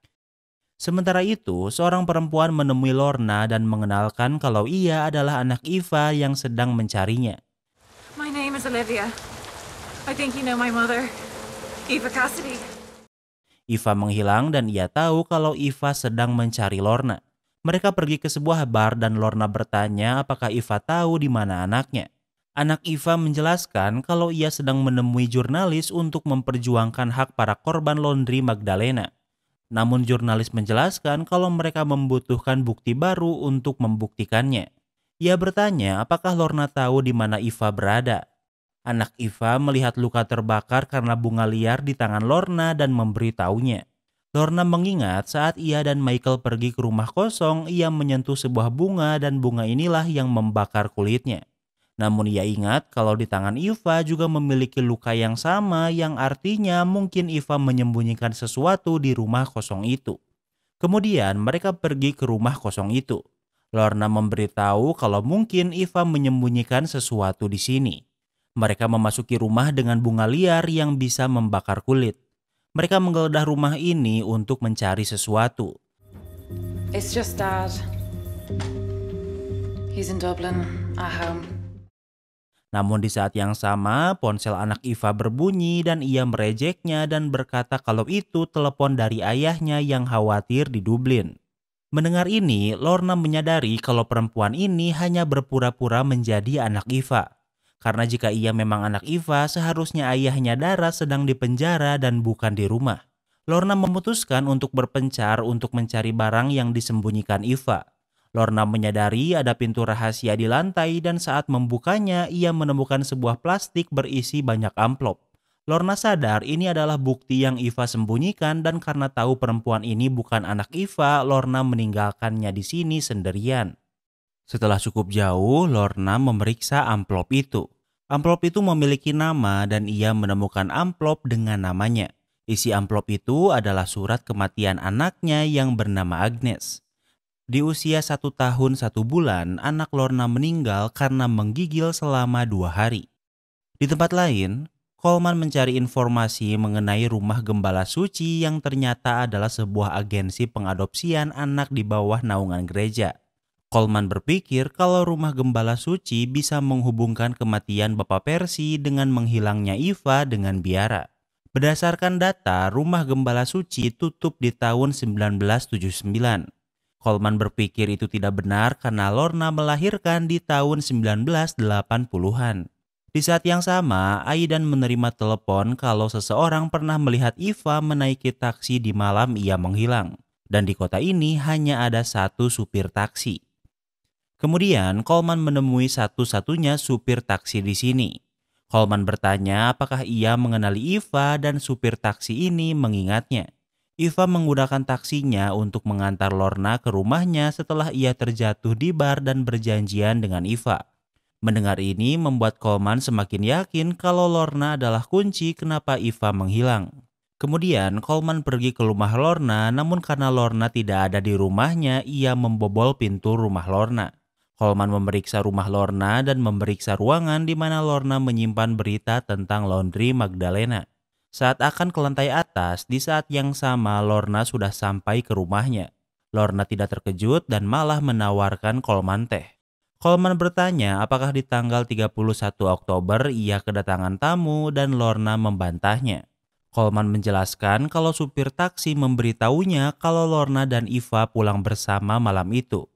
[SPEAKER 1] Sementara itu, seorang perempuan menemui Lorna dan mengenalkan kalau ia adalah anak Eva yang sedang mencarinya. My name is Olivia. I think you know my mother, Eva Cassidy. Eva menghilang dan ia tahu kalau Eva sedang mencari Lorna. Mereka pergi ke sebuah bar dan Lorna bertanya apakah Eva tahu di mana anaknya. Anak Eva menjelaskan kalau ia sedang menemui jurnalis untuk memperjuangkan hak para korban laundry Magdalena. Namun jurnalis menjelaskan kalau mereka membutuhkan bukti baru untuk membuktikannya. Ia bertanya apakah Lorna tahu di mana Iva berada. Anak Iva melihat luka terbakar karena bunga liar di tangan Lorna dan memberitahunya. Lorna mengingat saat ia dan Michael pergi ke rumah kosong, ia menyentuh sebuah bunga dan bunga inilah yang membakar kulitnya. Namun ia ingat kalau di tangan Iva juga memiliki luka yang sama yang artinya mungkin Iva menyembunyikan sesuatu di rumah kosong itu. Kemudian mereka pergi ke rumah kosong itu. Lorna memberitahu kalau mungkin Iva menyembunyikan sesuatu di sini. Mereka memasuki rumah dengan bunga liar yang bisa membakar kulit. Mereka menggeledah rumah ini untuk mencari sesuatu. It's just dad. He's in Dublin, at home. Namun di saat yang sama, ponsel anak Iva berbunyi dan ia merejeknya dan berkata kalau itu telepon dari ayahnya yang khawatir di Dublin. Mendengar ini, Lorna menyadari kalau perempuan ini hanya berpura-pura menjadi anak Iva. Karena jika ia memang anak Iva, seharusnya ayahnya Dara sedang dipenjara dan bukan di rumah. Lorna memutuskan untuk berpencar untuk mencari barang yang disembunyikan Iva. Lorna menyadari ada pintu rahasia di lantai dan saat membukanya ia menemukan sebuah plastik berisi banyak amplop. Lorna sadar ini adalah bukti yang Iva sembunyikan dan karena tahu perempuan ini bukan anak Iva, Lorna meninggalkannya di sini sendirian. Setelah cukup jauh, Lorna memeriksa amplop itu. Amplop itu memiliki nama dan ia menemukan amplop dengan namanya. Isi amplop itu adalah surat kematian anaknya yang bernama Agnes. Di usia satu tahun satu bulan, anak Lorna meninggal karena menggigil selama dua hari. Di tempat lain, Coleman mencari informasi mengenai rumah gembala suci yang ternyata adalah sebuah agensi pengadopsian anak di bawah naungan gereja. Coleman berpikir kalau rumah gembala suci bisa menghubungkan kematian Bapak Persi dengan menghilangnya Iva dengan biara. Berdasarkan data, rumah gembala suci tutup di tahun 1979. Coleman berpikir itu tidak benar karena Lorna melahirkan di tahun 1980-an. Di saat yang sama, Aidan menerima telepon kalau seseorang pernah melihat Iva menaiki taksi di malam ia menghilang. Dan di kota ini hanya ada satu supir taksi. Kemudian Coleman menemui satu-satunya supir taksi di sini. Coleman bertanya apakah ia mengenali Iva dan supir taksi ini mengingatnya. Iva menggunakan taksinya untuk mengantar Lorna ke rumahnya setelah ia terjatuh di bar dan berjanjian dengan Iva. Mendengar ini membuat Coleman semakin yakin kalau Lorna adalah kunci kenapa Iva menghilang. Kemudian Coleman pergi ke rumah Lorna namun karena Lorna tidak ada di rumahnya ia membobol pintu rumah Lorna. Coleman memeriksa rumah Lorna dan memeriksa ruangan di mana Lorna menyimpan berita tentang laundry Magdalena. Saat akan ke lantai atas, di saat yang sama Lorna sudah sampai ke rumahnya. Lorna tidak terkejut dan malah menawarkan Coleman teh. Coleman bertanya apakah di tanggal 31 Oktober ia kedatangan tamu dan Lorna membantahnya. Coleman menjelaskan kalau supir taksi memberitahunya kalau Lorna dan Iva pulang bersama malam itu.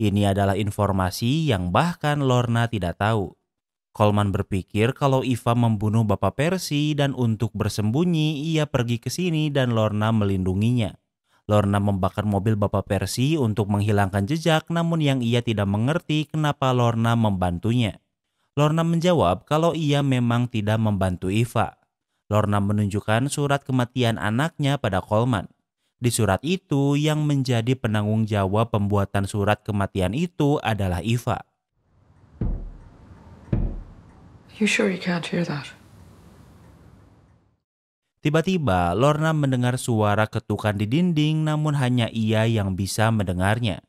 [SPEAKER 1] Ini adalah informasi yang bahkan Lorna tidak tahu. Coleman berpikir kalau Iva membunuh Bapak Percy dan untuk bersembunyi ia pergi ke sini dan Lorna melindunginya. Lorna membakar mobil Bapak Percy untuk menghilangkan jejak namun yang ia tidak mengerti kenapa Lorna membantunya. Lorna menjawab kalau ia memang tidak membantu Iva. Lorna menunjukkan surat kematian anaknya pada Coleman. Di surat itu yang menjadi penanggung jawab pembuatan surat kematian itu adalah Iva. You sure you can't hear that? Tiba-tiba, Lorna mendengar suara ketukan di dinding namun hanya ia yang bisa mendengarnya.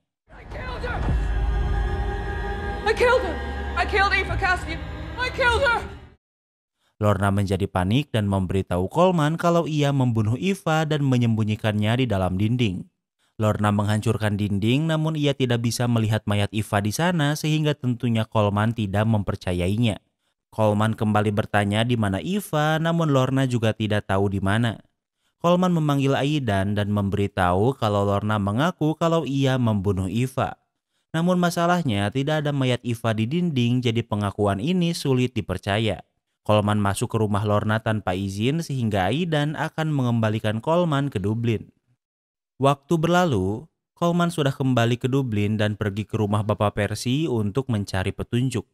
[SPEAKER 1] Lorna menjadi panik dan memberitahu Coleman kalau ia membunuh Eva dan menyembunyikannya di dalam dinding. Lorna menghancurkan dinding namun ia tidak bisa melihat mayat Eva di sana sehingga tentunya Coleman tidak mempercayainya. Coleman kembali bertanya di mana Iva, namun Lorna juga tidak tahu di mana. Coleman memanggil Aidan dan memberitahu kalau Lorna mengaku kalau ia membunuh Iva. Namun masalahnya tidak ada mayat Iva di dinding jadi pengakuan ini sulit dipercaya. Coleman masuk ke rumah Lorna tanpa izin sehingga Aidan akan mengembalikan Coleman ke Dublin. Waktu berlalu, Coleman sudah kembali ke Dublin dan pergi ke rumah Bapak Percy untuk mencari petunjuk.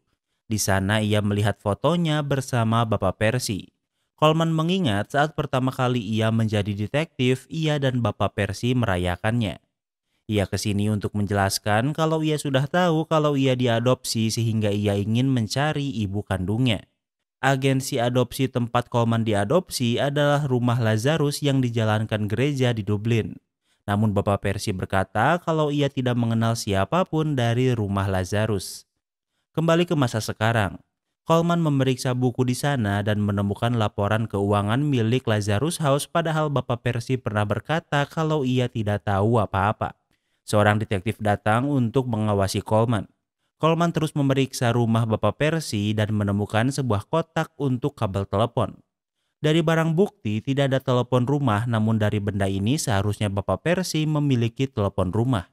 [SPEAKER 1] Di sana ia melihat fotonya bersama Bapak Percy. Coleman mengingat saat pertama kali ia menjadi detektif, ia dan Bapak Percy merayakannya. Ia kesini untuk menjelaskan kalau ia sudah tahu kalau ia diadopsi sehingga ia ingin mencari ibu kandungnya. Agensi adopsi tempat Coleman diadopsi adalah rumah Lazarus yang dijalankan gereja di Dublin. Namun Bapak Percy berkata kalau ia tidak mengenal siapapun dari rumah Lazarus. Kembali ke masa sekarang, Coleman memeriksa buku di sana dan menemukan laporan keuangan milik Lazarus House padahal Bapak Percy pernah berkata kalau ia tidak tahu apa-apa. Seorang detektif datang untuk mengawasi Coleman. Coleman terus memeriksa rumah Bapak Percy dan menemukan sebuah kotak untuk kabel telepon. Dari barang bukti tidak ada telepon rumah namun dari benda ini seharusnya Bapak Percy memiliki telepon rumah.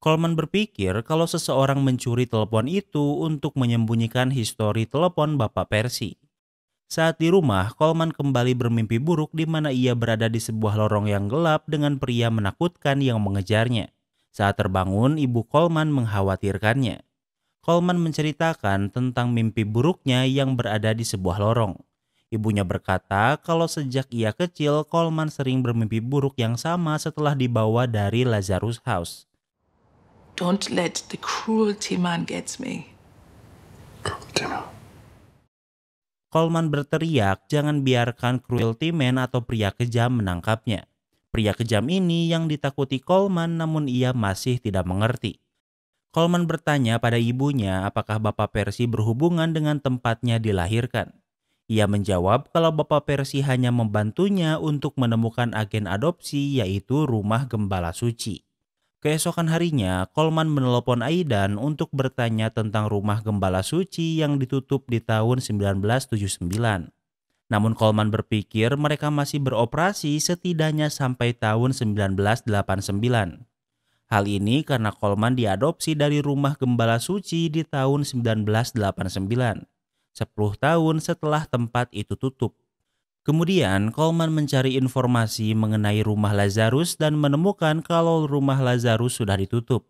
[SPEAKER 1] Coleman berpikir kalau seseorang mencuri telepon itu untuk menyembunyikan histori telepon Bapak Percy. Saat di rumah, Coleman kembali bermimpi buruk di mana ia berada di sebuah lorong yang gelap dengan pria menakutkan yang mengejarnya. Saat terbangun, ibu Coleman mengkhawatirkannya. Coleman menceritakan tentang mimpi buruknya yang berada di sebuah lorong. Ibunya berkata kalau sejak ia kecil, Coleman sering bermimpi buruk yang sama setelah dibawa dari Lazarus House. Don't let the cruelty man get me. Coleman berteriak, jangan biarkan cruelty man atau pria kejam menangkapnya. Pria kejam ini yang ditakuti Coleman namun ia masih tidak mengerti. Coleman bertanya pada ibunya apakah Bapak Percy berhubungan dengan tempatnya dilahirkan. Ia menjawab kalau Bapak Percy hanya membantunya untuk menemukan agen adopsi yaitu rumah gembala suci. Keesokan harinya, Coleman menelpon Aidan untuk bertanya tentang rumah gembala suci yang ditutup di tahun 1979. Namun Coleman berpikir mereka masih beroperasi setidaknya sampai tahun 1989. Hal ini karena Coleman diadopsi dari rumah gembala suci di tahun 1989, 10 tahun setelah tempat itu tutup. Kemudian, Coleman mencari informasi mengenai rumah Lazarus dan menemukan kalau rumah Lazarus sudah ditutup.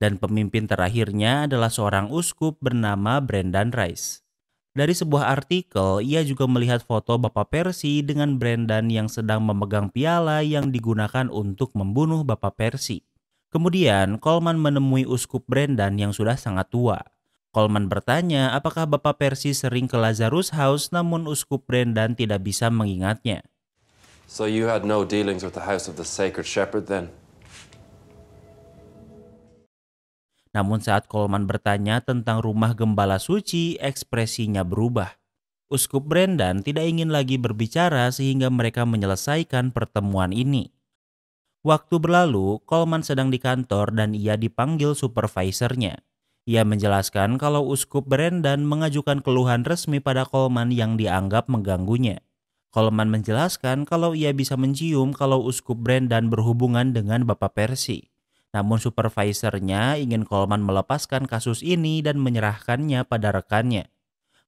[SPEAKER 1] Dan pemimpin terakhirnya adalah seorang uskup bernama Brendan Rice. Dari sebuah artikel, ia juga melihat foto Bapak Percy dengan Brendan yang sedang memegang piala yang digunakan untuk membunuh Bapak Percy. Kemudian, Coleman menemui uskup Brendan yang sudah sangat tua. Coleman bertanya apakah Bapak Percy sering ke Lazarus House namun Uskup Brendan tidak bisa mengingatnya. So you had no dealings with the House of the Sacred Shepherd then? Namun saat Coleman bertanya tentang rumah gembala suci, ekspresinya berubah. Uskup Brendan tidak ingin lagi berbicara sehingga mereka menyelesaikan pertemuan ini. Waktu berlalu, Coleman sedang di kantor dan ia dipanggil supervisornya. Ia menjelaskan kalau Uskup Brandon mengajukan keluhan resmi pada Coleman yang dianggap mengganggunya. Coleman menjelaskan kalau ia bisa mencium kalau Uskup Brandon berhubungan dengan Bapak Percy. Namun supervisornya ingin Coleman melepaskan kasus ini dan menyerahkannya pada rekannya.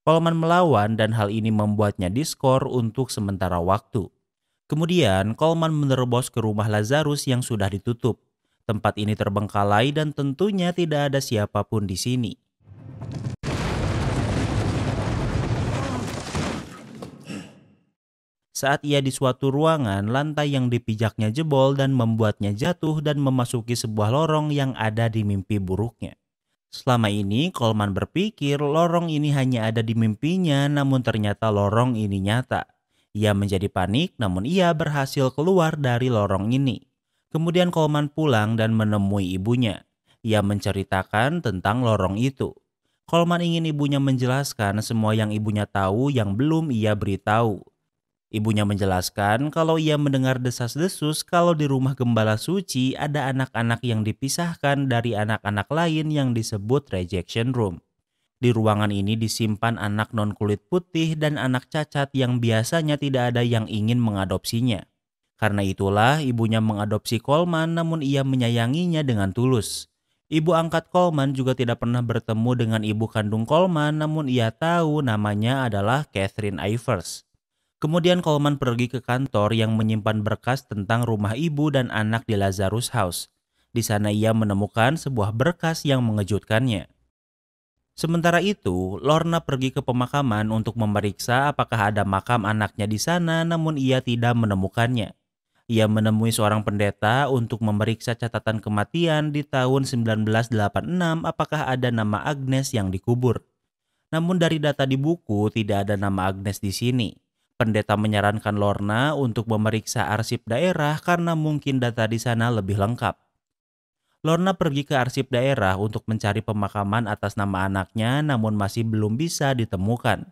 [SPEAKER 1] Coleman melawan dan hal ini membuatnya diskor untuk sementara waktu. Kemudian Coleman menerobos ke rumah Lazarus yang sudah ditutup. Tempat ini terbengkalai dan tentunya tidak ada siapapun di sini. Saat ia di suatu ruangan, lantai yang dipijaknya jebol dan membuatnya jatuh dan memasuki sebuah lorong yang ada di mimpi buruknya. Selama ini Coleman berpikir lorong ini hanya ada di mimpinya namun ternyata lorong ini nyata. Ia menjadi panik namun ia berhasil keluar dari lorong ini. Kemudian Coleman pulang dan menemui ibunya. Ia menceritakan tentang lorong itu. Kolman ingin ibunya menjelaskan semua yang ibunya tahu yang belum ia beritahu. Ibunya menjelaskan kalau ia mendengar desas-desus kalau di rumah gembala suci ada anak-anak yang dipisahkan dari anak-anak lain yang disebut rejection room. Di ruangan ini disimpan anak non kulit putih dan anak cacat yang biasanya tidak ada yang ingin mengadopsinya. Karena itulah ibunya mengadopsi Coleman namun ia menyayanginya dengan tulus. Ibu angkat Coleman juga tidak pernah bertemu dengan ibu kandung Coleman namun ia tahu namanya adalah Catherine Ivers. Kemudian Coleman pergi ke kantor yang menyimpan berkas tentang rumah ibu dan anak di Lazarus House. Di sana ia menemukan sebuah berkas yang mengejutkannya. Sementara itu, Lorna pergi ke pemakaman untuk memeriksa apakah ada makam anaknya di sana namun ia tidak menemukannya. Ia menemui seorang pendeta untuk memeriksa catatan kematian di tahun 1986 apakah ada nama Agnes yang dikubur. Namun dari data di buku tidak ada nama Agnes di sini. Pendeta menyarankan Lorna untuk memeriksa arsip daerah karena mungkin data di sana lebih lengkap. Lorna pergi ke arsip daerah untuk mencari pemakaman atas nama anaknya namun masih belum bisa ditemukan.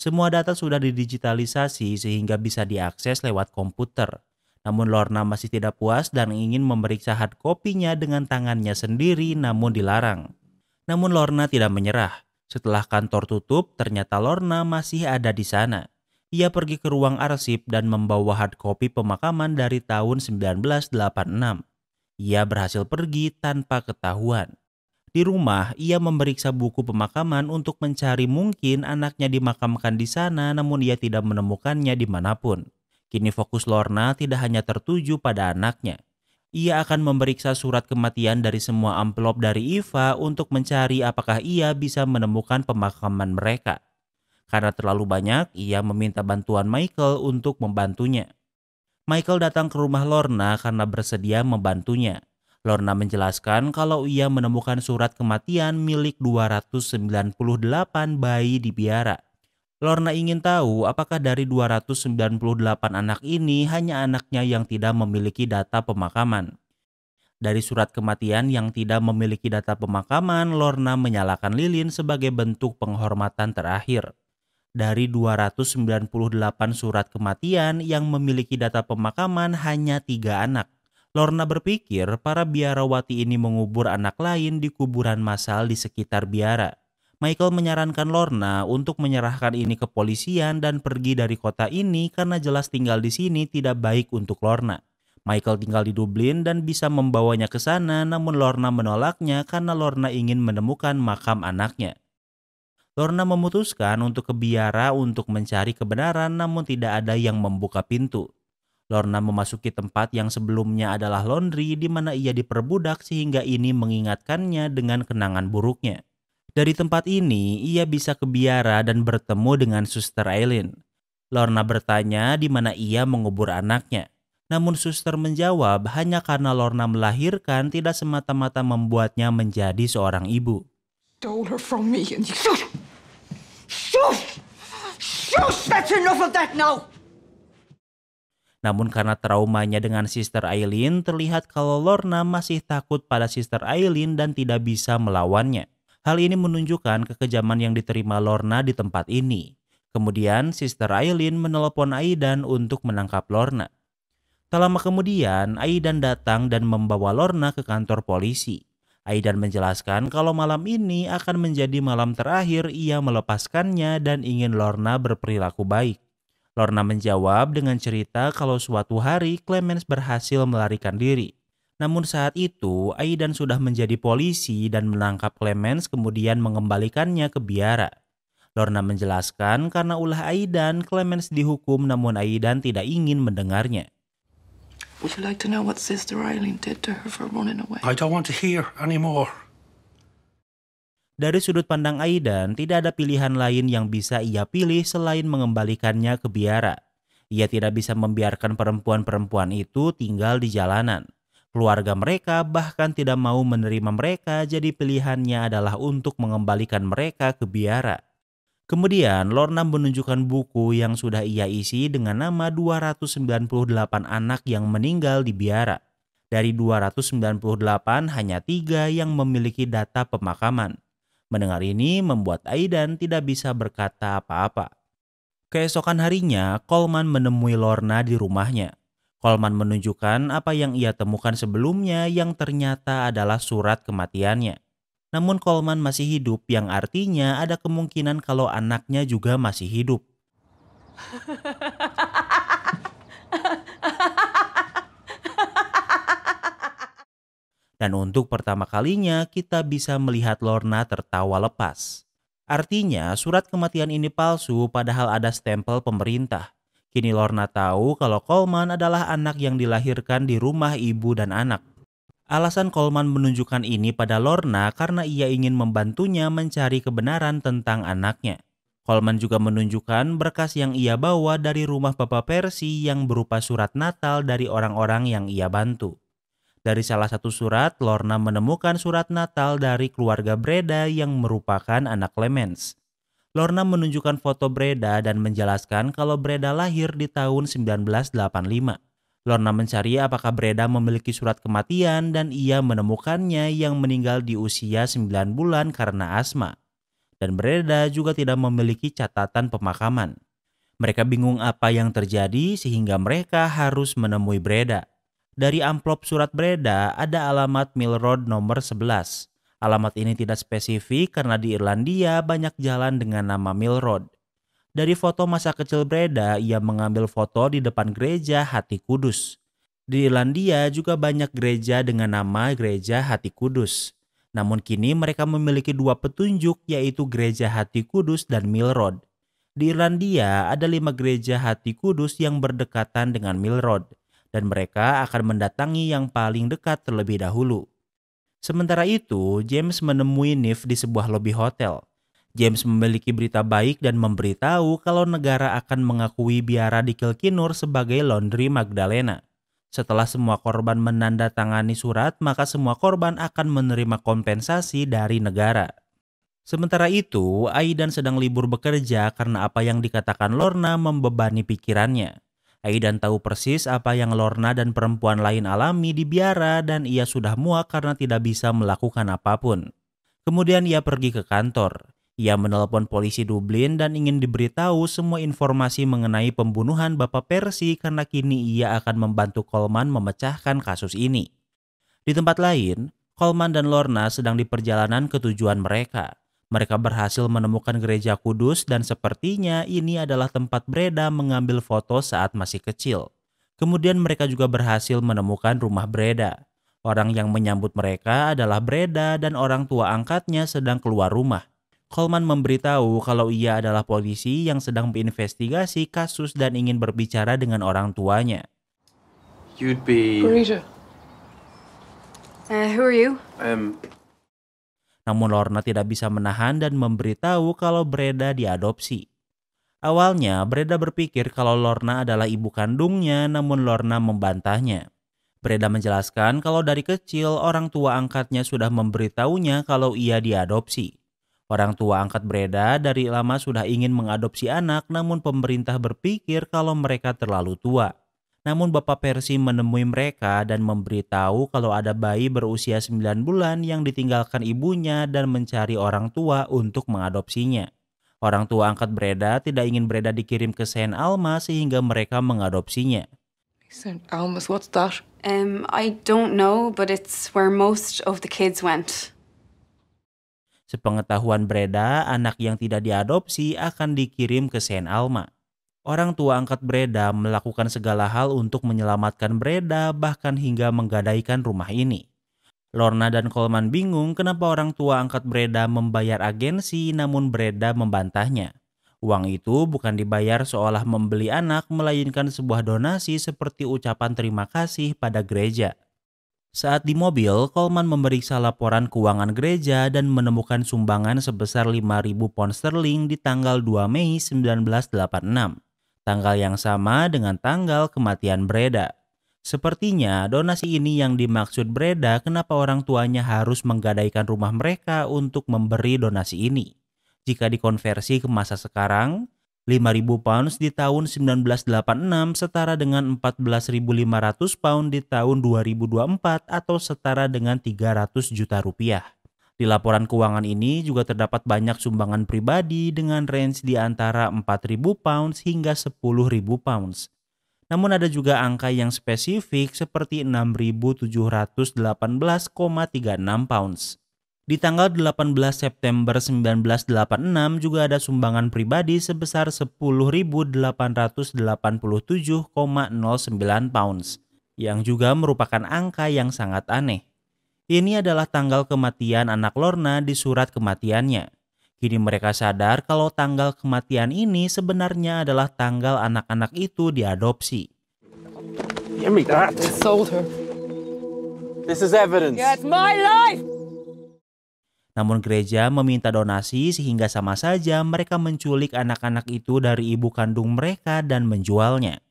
[SPEAKER 1] Semua data sudah didigitalisasi sehingga bisa diakses lewat komputer. Namun Lorna masih tidak puas dan ingin memeriksa hard kopinya dengan tangannya sendiri namun dilarang. Namun Lorna tidak menyerah. Setelah kantor tutup, ternyata Lorna masih ada di sana. Ia pergi ke ruang arsip dan membawa hard copy pemakaman dari tahun 1986. Ia berhasil pergi tanpa ketahuan. Di rumah, ia memeriksa buku pemakaman untuk mencari mungkin anaknya dimakamkan di sana namun ia tidak menemukannya dimanapun. Kini fokus Lorna tidak hanya tertuju pada anaknya. Ia akan memeriksa surat kematian dari semua amplop dari Iva untuk mencari apakah ia bisa menemukan pemakaman mereka. Karena terlalu banyak, ia meminta bantuan Michael untuk membantunya. Michael datang ke rumah Lorna karena bersedia membantunya. Lorna menjelaskan kalau ia menemukan surat kematian milik 298 bayi di biara. Lorna ingin tahu apakah dari 298 anak ini hanya anaknya yang tidak memiliki data pemakaman. Dari surat kematian yang tidak memiliki data pemakaman, Lorna menyalakan lilin sebagai bentuk penghormatan terakhir. Dari 298 surat kematian yang memiliki data pemakaman hanya tiga anak. Lorna berpikir para biarawati ini mengubur anak lain di kuburan massal di sekitar biara. Michael menyarankan Lorna untuk menyerahkan ini ke polisian dan pergi dari kota ini karena jelas tinggal di sini tidak baik untuk Lorna. Michael tinggal di Dublin dan bisa membawanya ke sana namun Lorna menolaknya karena Lorna ingin menemukan makam anaknya. Lorna memutuskan untuk ke biara untuk mencari kebenaran namun tidak ada yang membuka pintu. Lorna memasuki tempat yang sebelumnya adalah laundry di mana ia diperbudak sehingga ini mengingatkannya dengan kenangan buruknya. Dari tempat ini, ia bisa ke biara dan bertemu dengan Suster Eileen. Lorna bertanya di mana ia mengubur anaknya. Namun suster menjawab hanya karena Lorna melahirkan tidak semata-mata membuatnya menjadi seorang ibu. Namun karena traumanya dengan Sister Eileen, terlihat kalau Lorna masih takut pada Sister Eileen dan tidak bisa melawannya. Hal ini menunjukkan kekejaman yang diterima Lorna di tempat ini. Kemudian, Sister Aileen menelpon Aidan untuk menangkap Lorna. Tak lama kemudian, Aidan datang dan membawa Lorna ke kantor polisi. Aidan menjelaskan kalau malam ini akan menjadi malam terakhir ia melepaskannya dan ingin Lorna berperilaku baik. Lorna menjawab dengan cerita kalau suatu hari Clemens berhasil melarikan diri. Namun saat itu, Aidan sudah menjadi polisi dan menangkap Clemens kemudian mengembalikannya ke biara. Lorna menjelaskan karena ulah Aidan, Clemens dihukum namun Aidan tidak ingin mendengarnya. Dari sudut pandang Aidan, tidak ada pilihan lain yang bisa ia pilih selain mengembalikannya ke biara. Ia tidak bisa membiarkan perempuan-perempuan itu tinggal di jalanan. Keluarga mereka bahkan tidak mau menerima mereka, jadi pilihannya adalah untuk mengembalikan mereka ke biara. Kemudian, Lorna menunjukkan buku yang sudah ia isi dengan nama 298 anak yang meninggal di biara. Dari 298, hanya tiga yang memiliki data pemakaman. Mendengar ini membuat Aidan tidak bisa berkata apa-apa. Keesokan harinya, Coleman menemui Lorna di rumahnya. Coleman menunjukkan apa yang ia temukan sebelumnya yang ternyata adalah surat kematiannya. Namun Coleman masih hidup yang artinya ada kemungkinan kalau anaknya juga masih hidup. Dan untuk pertama kalinya kita bisa melihat Lorna tertawa lepas. Artinya surat kematian ini palsu padahal ada stempel pemerintah. Kini Lorna tahu kalau Coleman adalah anak yang dilahirkan di rumah ibu dan anak. Alasan Coleman menunjukkan ini pada Lorna karena ia ingin membantunya mencari kebenaran tentang anaknya. Coleman juga menunjukkan berkas yang ia bawa dari rumah Papa Percy yang berupa surat Natal dari orang-orang yang ia bantu. Dari salah satu surat, Lorna menemukan surat Natal dari keluarga Breda yang merupakan anak Clemens. Lorna menunjukkan foto Breda dan menjelaskan kalau Breda lahir di tahun 1985. Lorna mencari apakah Breda memiliki surat kematian dan ia menemukannya yang meninggal di usia 9 bulan karena asma. Dan Breda juga tidak memiliki catatan pemakaman. Mereka bingung apa yang terjadi sehingga mereka harus menemui Breda. Dari amplop surat Breda ada alamat Mill Road nomor 11. Alamat ini tidak spesifik karena di Irlandia banyak jalan dengan nama Mill Road. Dari foto masa kecil Breda, ia mengambil foto di depan gereja Hati Kudus. Di Irlandia juga banyak gereja dengan nama Gereja Hati Kudus. Namun kini mereka memiliki dua petunjuk yaitu Gereja Hati Kudus dan Mill Road. Di Irlandia ada lima gereja Hati Kudus yang berdekatan dengan Mill Road dan mereka akan mendatangi yang paling dekat terlebih dahulu. Sementara itu, James menemui Nif di sebuah lobi hotel. James memiliki berita baik dan memberitahu kalau negara akan mengakui biara di Kilkinur sebagai laundry Magdalena. Setelah semua korban menandatangani surat, maka semua korban akan menerima kompensasi dari negara. Sementara itu, Aidan sedang libur bekerja karena apa yang dikatakan Lorna membebani pikirannya. Aidan tahu persis apa yang Lorna dan perempuan lain alami di biara dan ia sudah muak karena tidak bisa melakukan apapun. Kemudian ia pergi ke kantor. Ia menelpon polisi Dublin dan ingin diberitahu semua informasi mengenai pembunuhan Bapak Percy karena kini ia akan membantu Coleman memecahkan kasus ini. Di tempat lain, Coleman dan Lorna sedang di perjalanan ke tujuan mereka. Mereka berhasil menemukan gereja kudus dan sepertinya ini adalah tempat Breda mengambil foto saat masih kecil. Kemudian mereka juga berhasil menemukan rumah Breda. Orang yang menyambut mereka adalah Breda dan orang tua angkatnya sedang keluar rumah. Coleman memberitahu kalau ia adalah polisi yang sedang menginvestigasi kasus dan ingin berbicara dengan orang tuanya. You'd be... Uh, who are you? Um, namun Lorna tidak bisa menahan dan memberitahu kalau Breda diadopsi. Awalnya, Breda berpikir kalau Lorna adalah ibu kandungnya, namun Lorna membantahnya. Breda menjelaskan kalau dari kecil orang tua angkatnya sudah memberitahunya kalau ia diadopsi. Orang tua angkat Breda dari lama sudah ingin mengadopsi anak, namun pemerintah berpikir kalau mereka terlalu tua. Namun Bapak Persi menemui mereka dan memberitahu kalau ada bayi berusia 9 bulan yang ditinggalkan ibunya dan mencari orang tua untuk mengadopsinya. Orang tua angkat Breda tidak ingin Breda dikirim ke Saint Alma sehingga mereka mengadopsinya. Saint Alma's what's that? Um, I don't know, but it's where most of the kids went. Sepengetahuan Breda, anak yang tidak diadopsi akan dikirim ke Saint Alma. Orang tua angkat Breda melakukan segala hal untuk menyelamatkan Breda bahkan hingga menggadaikan rumah ini. Lorna dan Coleman bingung kenapa orang tua angkat Breda membayar agensi namun Breda membantahnya. Uang itu bukan dibayar seolah membeli anak melainkan sebuah donasi seperti ucapan terima kasih pada gereja. Saat di mobil, Coleman memeriksa laporan keuangan gereja dan menemukan sumbangan sebesar 5.000 pound sterling di tanggal 2 Mei 1986 tanggal yang sama dengan tanggal kematian Breda. Sepertinya donasi ini yang dimaksud Breda kenapa orang tuanya harus menggadaikan rumah mereka untuk memberi donasi ini. Jika dikonversi ke masa sekarang, 5.000 pounds di tahun 1986 setara dengan 14.500 pound di tahun 2024 atau setara dengan 300 juta rupiah. Di laporan keuangan ini juga terdapat banyak sumbangan pribadi dengan range di antara 4.000 pounds hingga 10.000 pounds. Namun ada juga angka yang spesifik seperti 6.718,36 pounds. Di tanggal 18 September 1986 juga ada sumbangan pribadi sebesar 10.887,09 pounds yang juga merupakan angka yang sangat aneh. Ini adalah tanggal kematian anak Lorna di surat kematiannya. Kini mereka sadar kalau tanggal kematian ini sebenarnya adalah tanggal anak-anak itu diadopsi. sold her. This is evidence. Yeah, my life. Namun gereja meminta donasi sehingga sama saja mereka menculik anak-anak itu dari ibu kandung mereka dan menjualnya.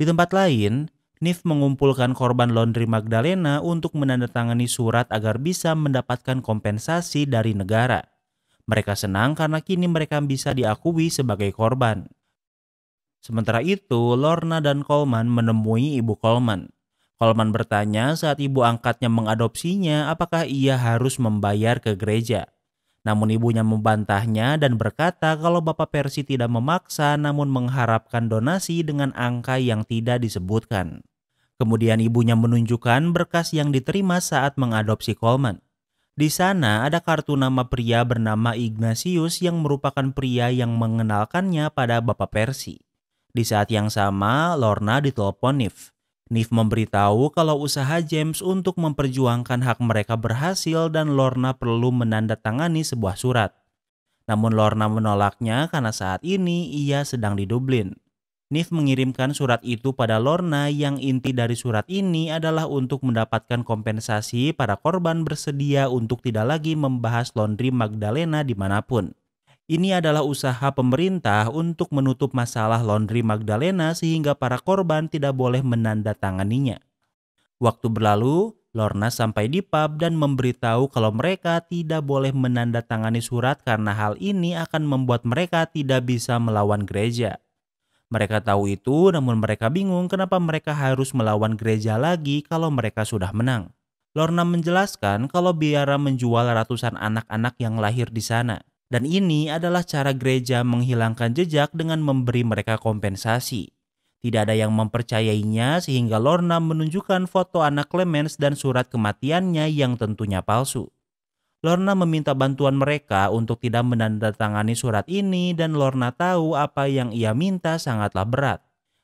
[SPEAKER 1] Di tempat lain, Nif mengumpulkan korban laundry Magdalena untuk menandatangani surat agar bisa mendapatkan kompensasi dari negara. Mereka senang karena kini mereka bisa diakui sebagai korban. Sementara itu, Lorna dan Coleman menemui ibu Coleman. Coleman bertanya saat ibu angkatnya mengadopsinya apakah ia harus membayar ke gereja. Namun ibunya membantahnya dan berkata kalau Bapak Percy tidak memaksa namun mengharapkan donasi dengan angka yang tidak disebutkan. Kemudian ibunya menunjukkan berkas yang diterima saat mengadopsi Coleman. Di sana ada kartu nama pria bernama Ignatius yang merupakan pria yang mengenalkannya pada Bapak Percy. Di saat yang sama, Lorna ditelepon Nif. Nif memberitahu kalau usaha James untuk memperjuangkan hak mereka berhasil dan Lorna perlu menandatangani sebuah surat. Namun Lorna menolaknya karena saat ini ia sedang di Dublin. Nif mengirimkan surat itu pada Lorna yang inti dari surat ini adalah untuk mendapatkan kompensasi para korban bersedia untuk tidak lagi membahas laundry Magdalena dimanapun. Ini adalah usaha pemerintah untuk menutup masalah laundry Magdalena sehingga para korban tidak boleh menandatanganinya. Waktu berlalu, Lorna sampai di pub dan memberitahu kalau mereka tidak boleh menandatangani surat karena hal ini akan membuat mereka tidak bisa melawan gereja. Mereka tahu itu, namun mereka bingung kenapa mereka harus melawan gereja lagi kalau mereka sudah menang. Lorna menjelaskan kalau biara menjual ratusan anak-anak yang lahir di sana. Dan ini adalah cara gereja menghilangkan jejak dengan memberi mereka kompensasi. Tidak ada yang mempercayainya sehingga Lorna menunjukkan foto anak Clemens dan surat kematiannya yang tentunya palsu. Lorna meminta bantuan mereka untuk tidak menandatangani surat ini dan Lorna tahu apa yang ia minta sangatlah berat.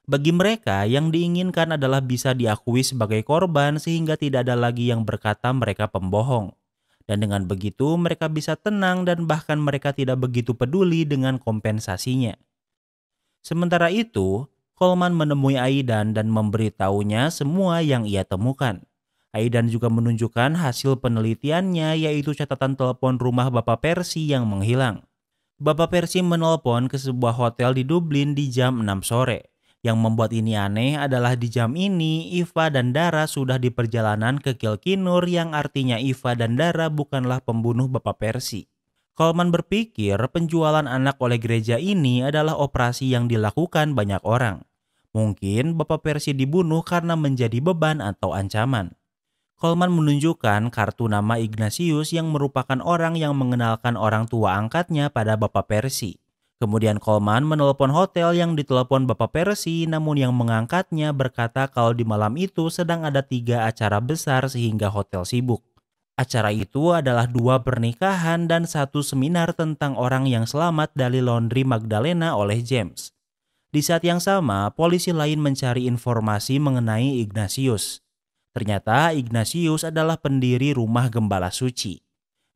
[SPEAKER 1] Bagi mereka yang diinginkan adalah bisa diakui sebagai korban sehingga tidak ada lagi yang berkata mereka pembohong. Dan dengan begitu mereka bisa tenang dan bahkan mereka tidak begitu peduli dengan kompensasinya. Sementara itu, Coleman menemui Aidan dan memberitahunya semua yang ia temukan. Aidan juga menunjukkan hasil penelitiannya yaitu catatan telepon rumah Bapak Percy yang menghilang. Bapak Percy menelpon ke sebuah hotel di Dublin di jam 6 sore. Yang membuat ini aneh adalah di jam ini, Iva dan Dara sudah di perjalanan ke Kilkinur yang artinya Iva dan Dara bukanlah pembunuh Bapak Persi. Coleman berpikir penjualan anak oleh gereja ini adalah operasi yang dilakukan banyak orang. Mungkin Bapak Persi dibunuh karena menjadi beban atau ancaman. Coleman menunjukkan kartu nama Ignatius yang merupakan orang yang mengenalkan orang tua angkatnya pada Bapak Persi. Kemudian Coleman menelpon hotel yang ditelepon Bapak Percy namun yang mengangkatnya berkata kalau di malam itu sedang ada tiga acara besar sehingga hotel sibuk. Acara itu adalah dua pernikahan dan satu seminar tentang orang yang selamat dari laundry Magdalena oleh James. Di saat yang sama, polisi lain mencari informasi mengenai Ignatius. Ternyata Ignatius adalah pendiri rumah Gembala Suci.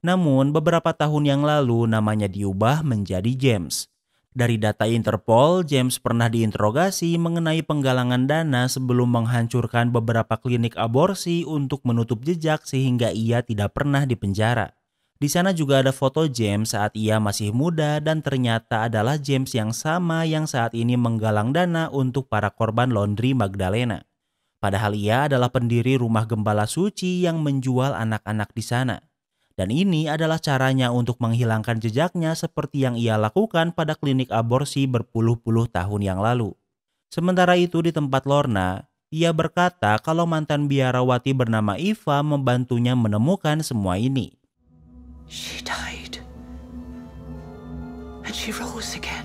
[SPEAKER 1] Namun beberapa tahun yang lalu namanya diubah menjadi James. Dari data Interpol, James pernah diinterogasi mengenai penggalangan dana sebelum menghancurkan beberapa klinik aborsi untuk menutup jejak sehingga ia tidak pernah dipenjara. Di sana juga ada foto James saat ia masih muda dan ternyata adalah James yang sama yang saat ini menggalang dana untuk para korban laundry Magdalena. Padahal ia adalah pendiri rumah gembala suci yang menjual anak-anak di sana. Dan ini adalah caranya untuk menghilangkan jejaknya seperti yang ia lakukan pada klinik aborsi berpuluh-puluh tahun yang lalu. Sementara itu di tempat Lorna, ia berkata kalau mantan biarawati bernama Iva membantunya menemukan semua ini. She died. And she rose again.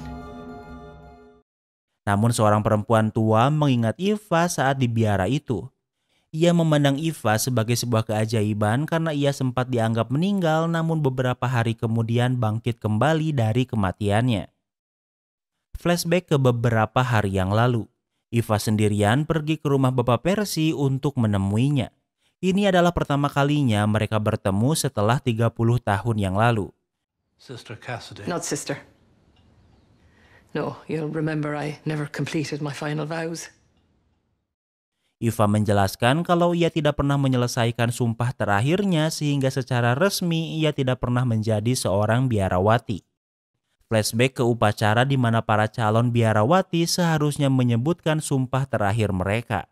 [SPEAKER 1] Namun seorang perempuan tua mengingat Iva saat di biara itu. Ia memandang Iva sebagai sebuah keajaiban karena ia sempat dianggap meninggal namun beberapa hari kemudian bangkit kembali dari kematiannya. Flashback ke beberapa hari yang lalu, Iva sendirian pergi ke rumah Bapak Persi untuk menemuinya. Ini adalah pertama kalinya mereka bertemu setelah 30 tahun yang lalu. Sister Cassidy. Not sister. No, you'll remember I never completed my final vows. Iva menjelaskan kalau ia tidak pernah menyelesaikan sumpah terakhirnya sehingga secara resmi ia tidak pernah menjadi seorang biarawati. Flashback ke upacara di mana para calon biarawati seharusnya menyebutkan sumpah terakhir mereka.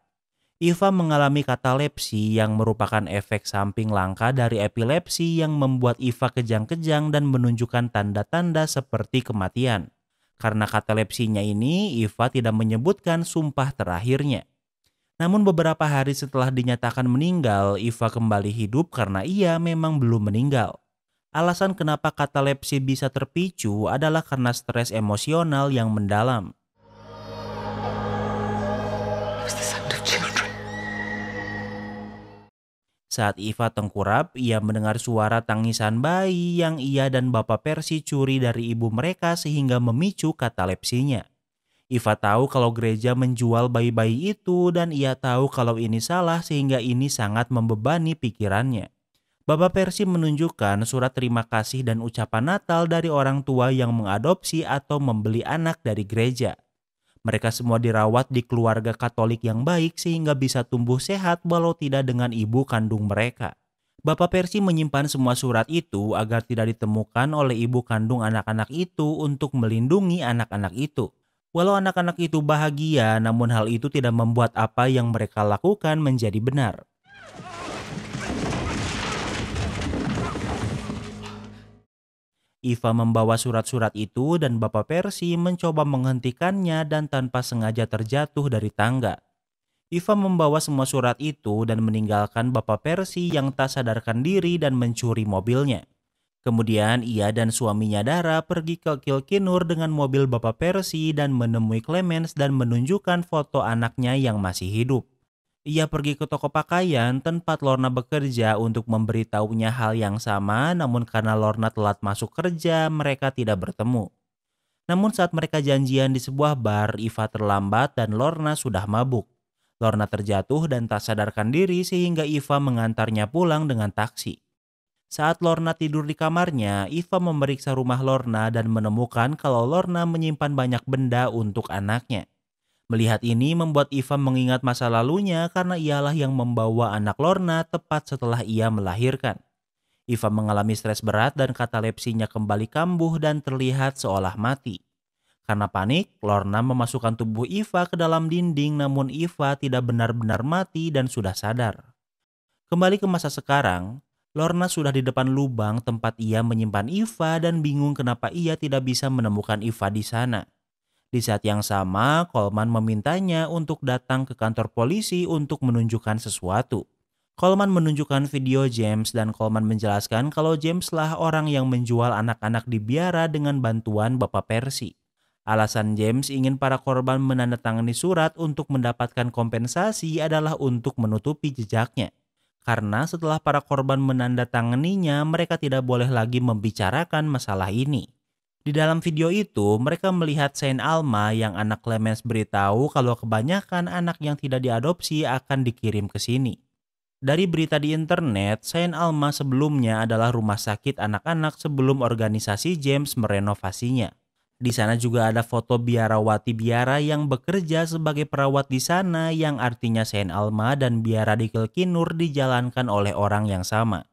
[SPEAKER 1] Iva mengalami katalepsi yang merupakan efek samping langka dari epilepsi yang membuat Iva kejang-kejang dan menunjukkan tanda-tanda seperti kematian. Karena katalepsinya ini, Iva tidak menyebutkan sumpah terakhirnya. Namun beberapa hari setelah dinyatakan meninggal, Iva kembali hidup karena ia memang belum meninggal. Alasan kenapa katalepsi bisa terpicu adalah karena stres emosional yang mendalam. Saat Iva tengkurap, ia mendengar suara tangisan bayi yang ia dan Bapak Persi curi dari ibu mereka sehingga memicu katalepsinya. Iva tahu kalau gereja menjual bayi-bayi itu dan ia tahu kalau ini salah sehingga ini sangat membebani pikirannya. Bapak Persi menunjukkan surat terima kasih dan ucapan Natal dari orang tua yang mengadopsi atau membeli anak dari gereja. Mereka semua dirawat di keluarga Katolik yang baik sehingga bisa tumbuh sehat walau tidak dengan ibu kandung mereka. Bapak Persi menyimpan semua surat itu agar tidak ditemukan oleh ibu kandung anak-anak itu untuk melindungi anak-anak itu. Walau anak-anak itu bahagia, namun hal itu tidak membuat apa yang mereka lakukan menjadi benar. Iva membawa surat-surat itu dan Bapak Percy mencoba menghentikannya dan tanpa sengaja terjatuh dari tangga. Iva membawa semua surat itu dan meninggalkan Bapak Percy yang tak sadarkan diri dan mencuri mobilnya. Kemudian ia dan suaminya Dara pergi ke Kilkinur dengan mobil Bapak Percy dan menemui Clemens dan menunjukkan foto anaknya yang masih hidup. Ia pergi ke toko pakaian tempat Lorna bekerja untuk memberitahunya hal yang sama namun karena Lorna telat masuk kerja mereka tidak bertemu. Namun saat mereka janjian di sebuah bar, Iva terlambat dan Lorna sudah mabuk. Lorna terjatuh dan tak sadarkan diri sehingga Iva mengantarnya pulang dengan taksi. Saat Lorna tidur di kamarnya, Iva memeriksa rumah Lorna dan menemukan kalau Lorna menyimpan banyak benda untuk anaknya. Melihat ini membuat Iva mengingat masa lalunya karena ialah yang membawa anak Lorna tepat setelah ia melahirkan. Iva mengalami stres berat dan katalepsinya kembali kambuh dan terlihat seolah mati. Karena panik, Lorna memasukkan tubuh Iva ke dalam dinding namun Iva tidak benar-benar mati dan sudah sadar. Kembali ke masa sekarang, Lorna sudah di depan lubang tempat ia menyimpan Iva dan bingung kenapa ia tidak bisa menemukan Iva di sana. Di saat yang sama, Coleman memintanya untuk datang ke kantor polisi untuk menunjukkan sesuatu. Coleman menunjukkan video James dan Coleman menjelaskan kalau James Jameslah orang yang menjual anak-anak di biara dengan bantuan Bapak Percy. Alasan James ingin para korban menandatangani surat untuk mendapatkan kompensasi adalah untuk menutupi jejaknya karena setelah para korban menandatanganinya, mereka tidak boleh lagi membicarakan masalah ini. Di dalam video itu, mereka melihat Saint Alma yang anak Clemens beritahu kalau kebanyakan anak yang tidak diadopsi akan dikirim ke sini. Dari berita di internet, Saint Alma sebelumnya adalah rumah sakit anak-anak sebelum organisasi James merenovasinya. Di sana juga ada foto biarawati biara yang bekerja sebagai perawat di sana yang artinya Sen Alma dan biara di Kelkinur dijalankan oleh orang yang sama.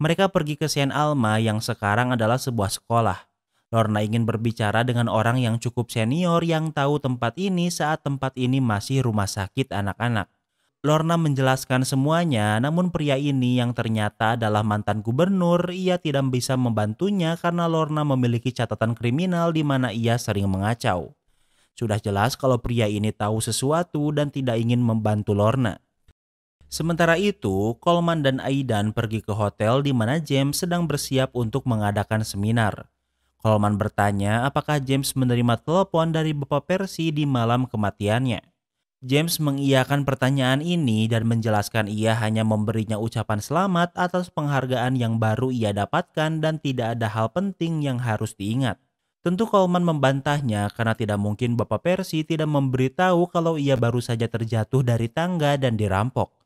[SPEAKER 1] Mereka pergi ke Sen Alma yang sekarang adalah sebuah sekolah. Lorna ingin berbicara dengan orang yang cukup senior yang tahu tempat ini saat tempat ini masih rumah sakit anak-anak. Lorna menjelaskan semuanya, namun pria ini yang ternyata adalah mantan gubernur, ia tidak bisa membantunya karena Lorna memiliki catatan kriminal di mana ia sering mengacau. Sudah jelas kalau pria ini tahu sesuatu dan tidak ingin membantu Lorna. Sementara itu, Coleman dan Aidan pergi ke hotel di mana James sedang bersiap untuk mengadakan seminar. Coleman bertanya apakah James menerima telepon dari Bapak Percy di malam kematiannya. James mengiyakan pertanyaan ini dan menjelaskan ia hanya memberinya ucapan selamat atas penghargaan yang baru ia dapatkan dan tidak ada hal penting yang harus diingat. Tentu Coleman membantahnya karena tidak mungkin Bapak Percy tidak memberitahu kalau ia baru saja terjatuh dari tangga dan dirampok.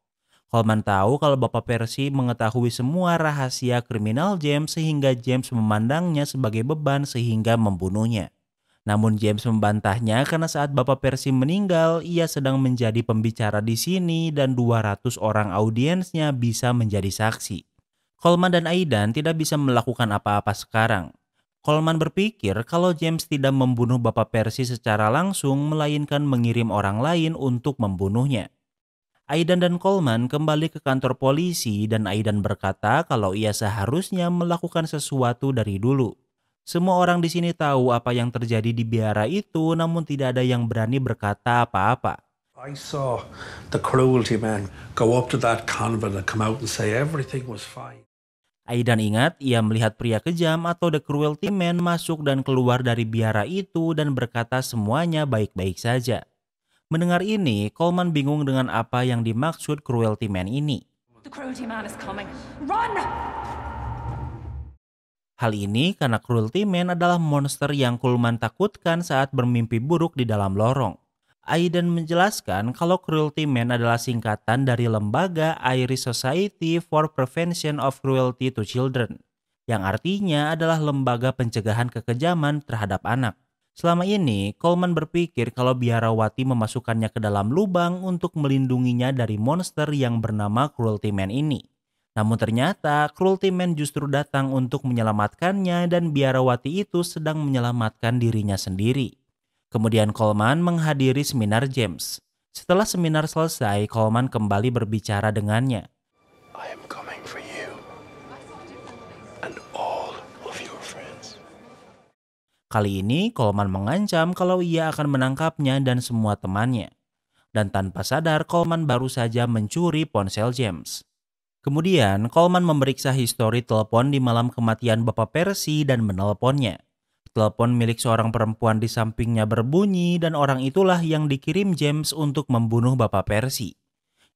[SPEAKER 1] Coleman tahu kalau Bapak Percy mengetahui semua rahasia kriminal James sehingga James memandangnya sebagai beban sehingga membunuhnya. Namun James membantahnya karena saat Bapak Percy meninggal, ia sedang menjadi pembicara di sini dan 200 orang audiensnya bisa menjadi saksi. Coleman dan Aidan tidak bisa melakukan apa-apa sekarang. Coleman berpikir kalau James tidak membunuh Bapak Percy secara langsung, melainkan mengirim orang lain untuk membunuhnya. Aidan dan Coleman kembali ke kantor polisi dan Aidan berkata kalau ia seharusnya melakukan sesuatu dari dulu. Semua orang di sini tahu apa yang terjadi di biara itu, namun tidak ada yang berani berkata apa-apa. I Aidan ingat ia melihat pria kejam atau the cruelty man masuk dan keluar dari biara itu dan berkata semuanya baik-baik saja. Mendengar ini, Coleman bingung dengan apa yang dimaksud cruelty man ini. The cruelty man is coming. Run! Hal ini karena Cruelty Man adalah monster yang Kulman takutkan saat bermimpi buruk di dalam lorong. Aiden menjelaskan kalau Cruelty Man adalah singkatan dari lembaga Irish Society for Prevention of Cruelty to Children, yang artinya adalah lembaga pencegahan kekejaman terhadap anak. Selama ini, Coleman berpikir kalau biarawati memasukkannya ke dalam lubang untuk melindunginya dari monster yang bernama Cruelty Man ini. Namun ternyata Cruelty Man justru datang untuk menyelamatkannya dan biarawati itu sedang menyelamatkan dirinya sendiri. Kemudian Coleman menghadiri seminar James. Setelah seminar selesai, Coleman kembali berbicara dengannya. Kali ini Coleman mengancam kalau ia akan menangkapnya dan semua temannya. Dan tanpa sadar Coleman baru saja mencuri ponsel James. Kemudian, Coleman memeriksa histori telepon di malam kematian Bapak Percy dan menelponnya. Telepon milik seorang perempuan di sampingnya berbunyi dan orang itulah yang dikirim James untuk membunuh Bapak Percy.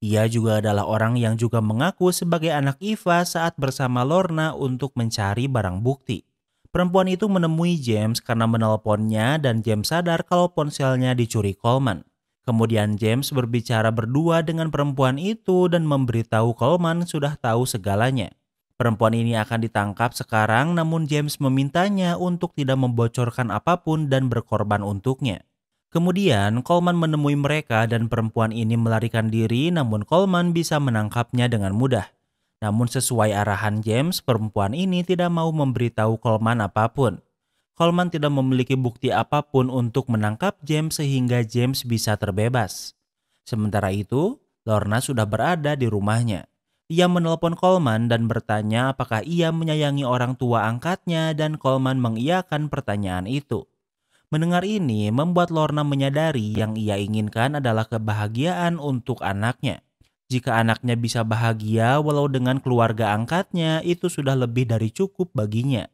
[SPEAKER 1] Ia juga adalah orang yang juga mengaku sebagai anak Eva saat bersama Lorna untuk mencari barang bukti. Perempuan itu menemui James karena menelponnya dan James sadar kalau ponselnya dicuri Coleman. Kemudian James berbicara berdua dengan perempuan itu dan memberitahu Coleman sudah tahu segalanya. Perempuan ini akan ditangkap sekarang namun James memintanya untuk tidak membocorkan apapun dan berkorban untuknya. Kemudian Coleman menemui mereka dan perempuan ini melarikan diri namun Coleman bisa menangkapnya dengan mudah. Namun sesuai arahan James, perempuan ini tidak mau memberitahu Coleman apapun. Coleman tidak memiliki bukti apapun untuk menangkap James sehingga James bisa terbebas. Sementara itu, Lorna sudah berada di rumahnya. Ia menelpon Coleman dan bertanya apakah ia menyayangi orang tua angkatnya dan Coleman mengiyakan pertanyaan itu. Mendengar ini membuat Lorna menyadari yang ia inginkan adalah kebahagiaan untuk anaknya. Jika anaknya bisa bahagia walau dengan keluarga angkatnya itu sudah lebih dari cukup baginya.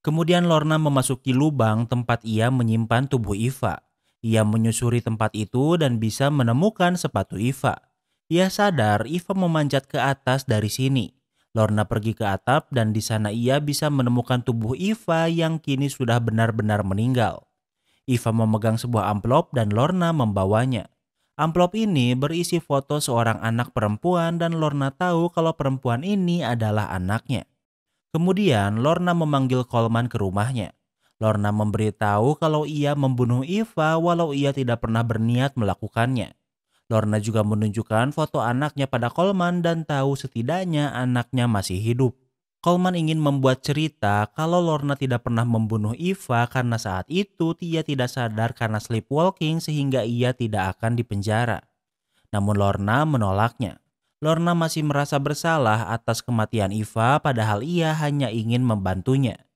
[SPEAKER 1] Kemudian Lorna memasuki lubang tempat ia menyimpan tubuh Iva. Ia menyusuri tempat itu dan bisa menemukan sepatu Iva. Ia sadar Iva memanjat ke atas dari sini. Lorna pergi ke atap dan di sana ia bisa menemukan tubuh Iva yang kini sudah benar-benar meninggal. Iva memegang sebuah amplop dan Lorna membawanya. Amplop ini berisi foto seorang anak perempuan dan Lorna tahu kalau perempuan ini adalah anaknya. Kemudian Lorna memanggil Coleman ke rumahnya. Lorna memberitahu kalau ia membunuh Eva walau ia tidak pernah berniat melakukannya. Lorna juga menunjukkan foto anaknya pada Coleman dan tahu setidaknya anaknya masih hidup. Coleman ingin membuat cerita kalau Lorna tidak pernah membunuh Eva karena saat itu ia tidak sadar karena sleepwalking sehingga ia tidak akan dipenjara. Namun Lorna menolaknya. Lorna masih merasa bersalah atas kematian Iva padahal ia hanya ingin membantunya.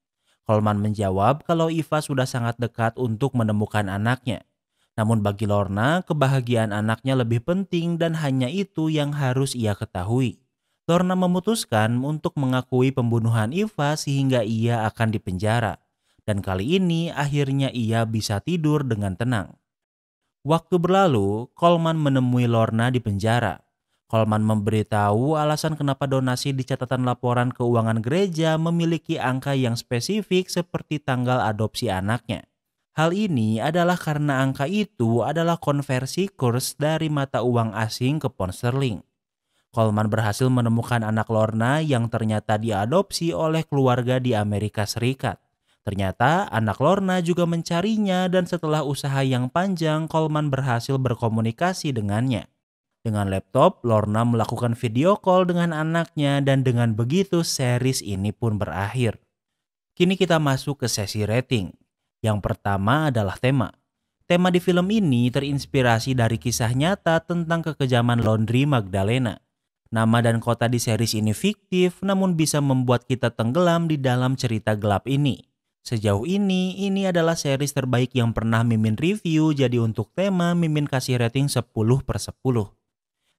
[SPEAKER 1] Coleman menjawab kalau Iva sudah sangat dekat untuk menemukan anaknya. Namun bagi Lorna, kebahagiaan anaknya lebih penting dan hanya itu yang harus ia ketahui. Lorna memutuskan untuk mengakui pembunuhan Iva sehingga ia akan dipenjara. Dan kali ini akhirnya ia bisa tidur dengan tenang. Waktu berlalu, Coleman menemui Lorna di penjara. Coleman memberitahu alasan kenapa donasi di catatan laporan keuangan gereja memiliki angka yang spesifik seperti tanggal adopsi anaknya. Hal ini adalah karena angka itu adalah konversi kurs dari mata uang asing ke pound sterling. Coleman berhasil menemukan anak Lorna yang ternyata diadopsi oleh keluarga di Amerika Serikat. Ternyata anak Lorna juga mencarinya dan setelah usaha yang panjang Coleman berhasil berkomunikasi dengannya. Dengan laptop, Lorna melakukan video call dengan anaknya dan dengan begitu series ini pun berakhir. Kini kita masuk ke sesi rating. Yang pertama adalah tema. Tema di film ini terinspirasi dari kisah nyata tentang kekejaman laundry Magdalena. Nama dan kota di series ini fiktif namun bisa membuat kita tenggelam di dalam cerita gelap ini. Sejauh ini, ini adalah series terbaik yang pernah Mimin review jadi untuk tema Mimin kasih rating 10 per 10.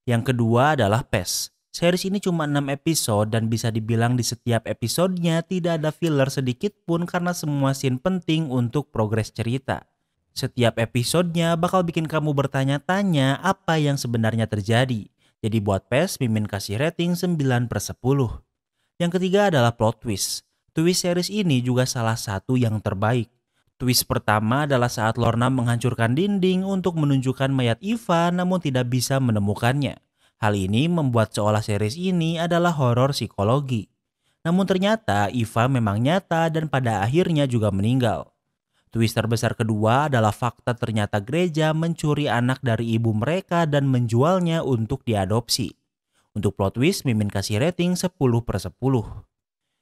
[SPEAKER 1] Yang kedua adalah PES. Series ini cuma 6 episode dan bisa dibilang di setiap episodenya tidak ada filler sedikit pun karena semua scene penting untuk progres cerita. Setiap episodenya bakal bikin kamu bertanya-tanya apa yang sebenarnya terjadi. Jadi buat PES, Mimin kasih rating 9 per 10. Yang ketiga adalah plot twist. Twist series ini juga salah satu yang terbaik. Twist pertama adalah saat Lorna menghancurkan dinding untuk menunjukkan mayat Iva namun tidak bisa menemukannya. Hal ini membuat seolah series ini adalah horor psikologi. Namun ternyata Iva memang nyata dan pada akhirnya juga meninggal. Twist terbesar kedua adalah fakta ternyata gereja mencuri anak dari ibu mereka dan menjualnya untuk diadopsi. Untuk plot twist, Mimin kasih rating 10 per 10.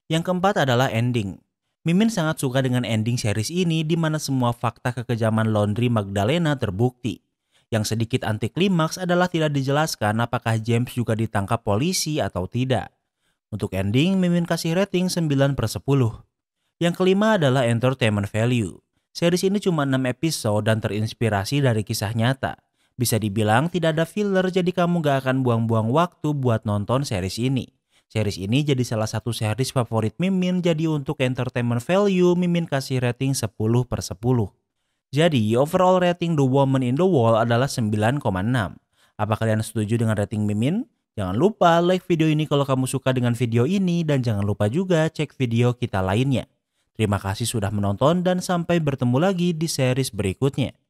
[SPEAKER 1] Yang keempat adalah ending. Mimin sangat suka dengan ending series ini di mana semua fakta kekejaman laundry Magdalena terbukti. Yang sedikit anti klimaks adalah tidak dijelaskan apakah James juga ditangkap polisi atau tidak. Untuk ending, Mimin kasih rating 9 per 10. Yang kelima adalah entertainment value. Series ini cuma 6 episode dan terinspirasi dari kisah nyata. Bisa dibilang tidak ada filler jadi kamu gak akan buang-buang waktu buat nonton series ini. Series ini jadi salah satu series favorit Mimin jadi untuk entertainment value Mimin kasih rating 10 per 10. Jadi overall rating The Woman in the Wall adalah 9,6. Apa kalian setuju dengan rating Mimin? Jangan lupa like video ini kalau kamu suka dengan video ini dan jangan lupa juga cek video kita lainnya. Terima kasih sudah menonton dan sampai bertemu lagi di series berikutnya.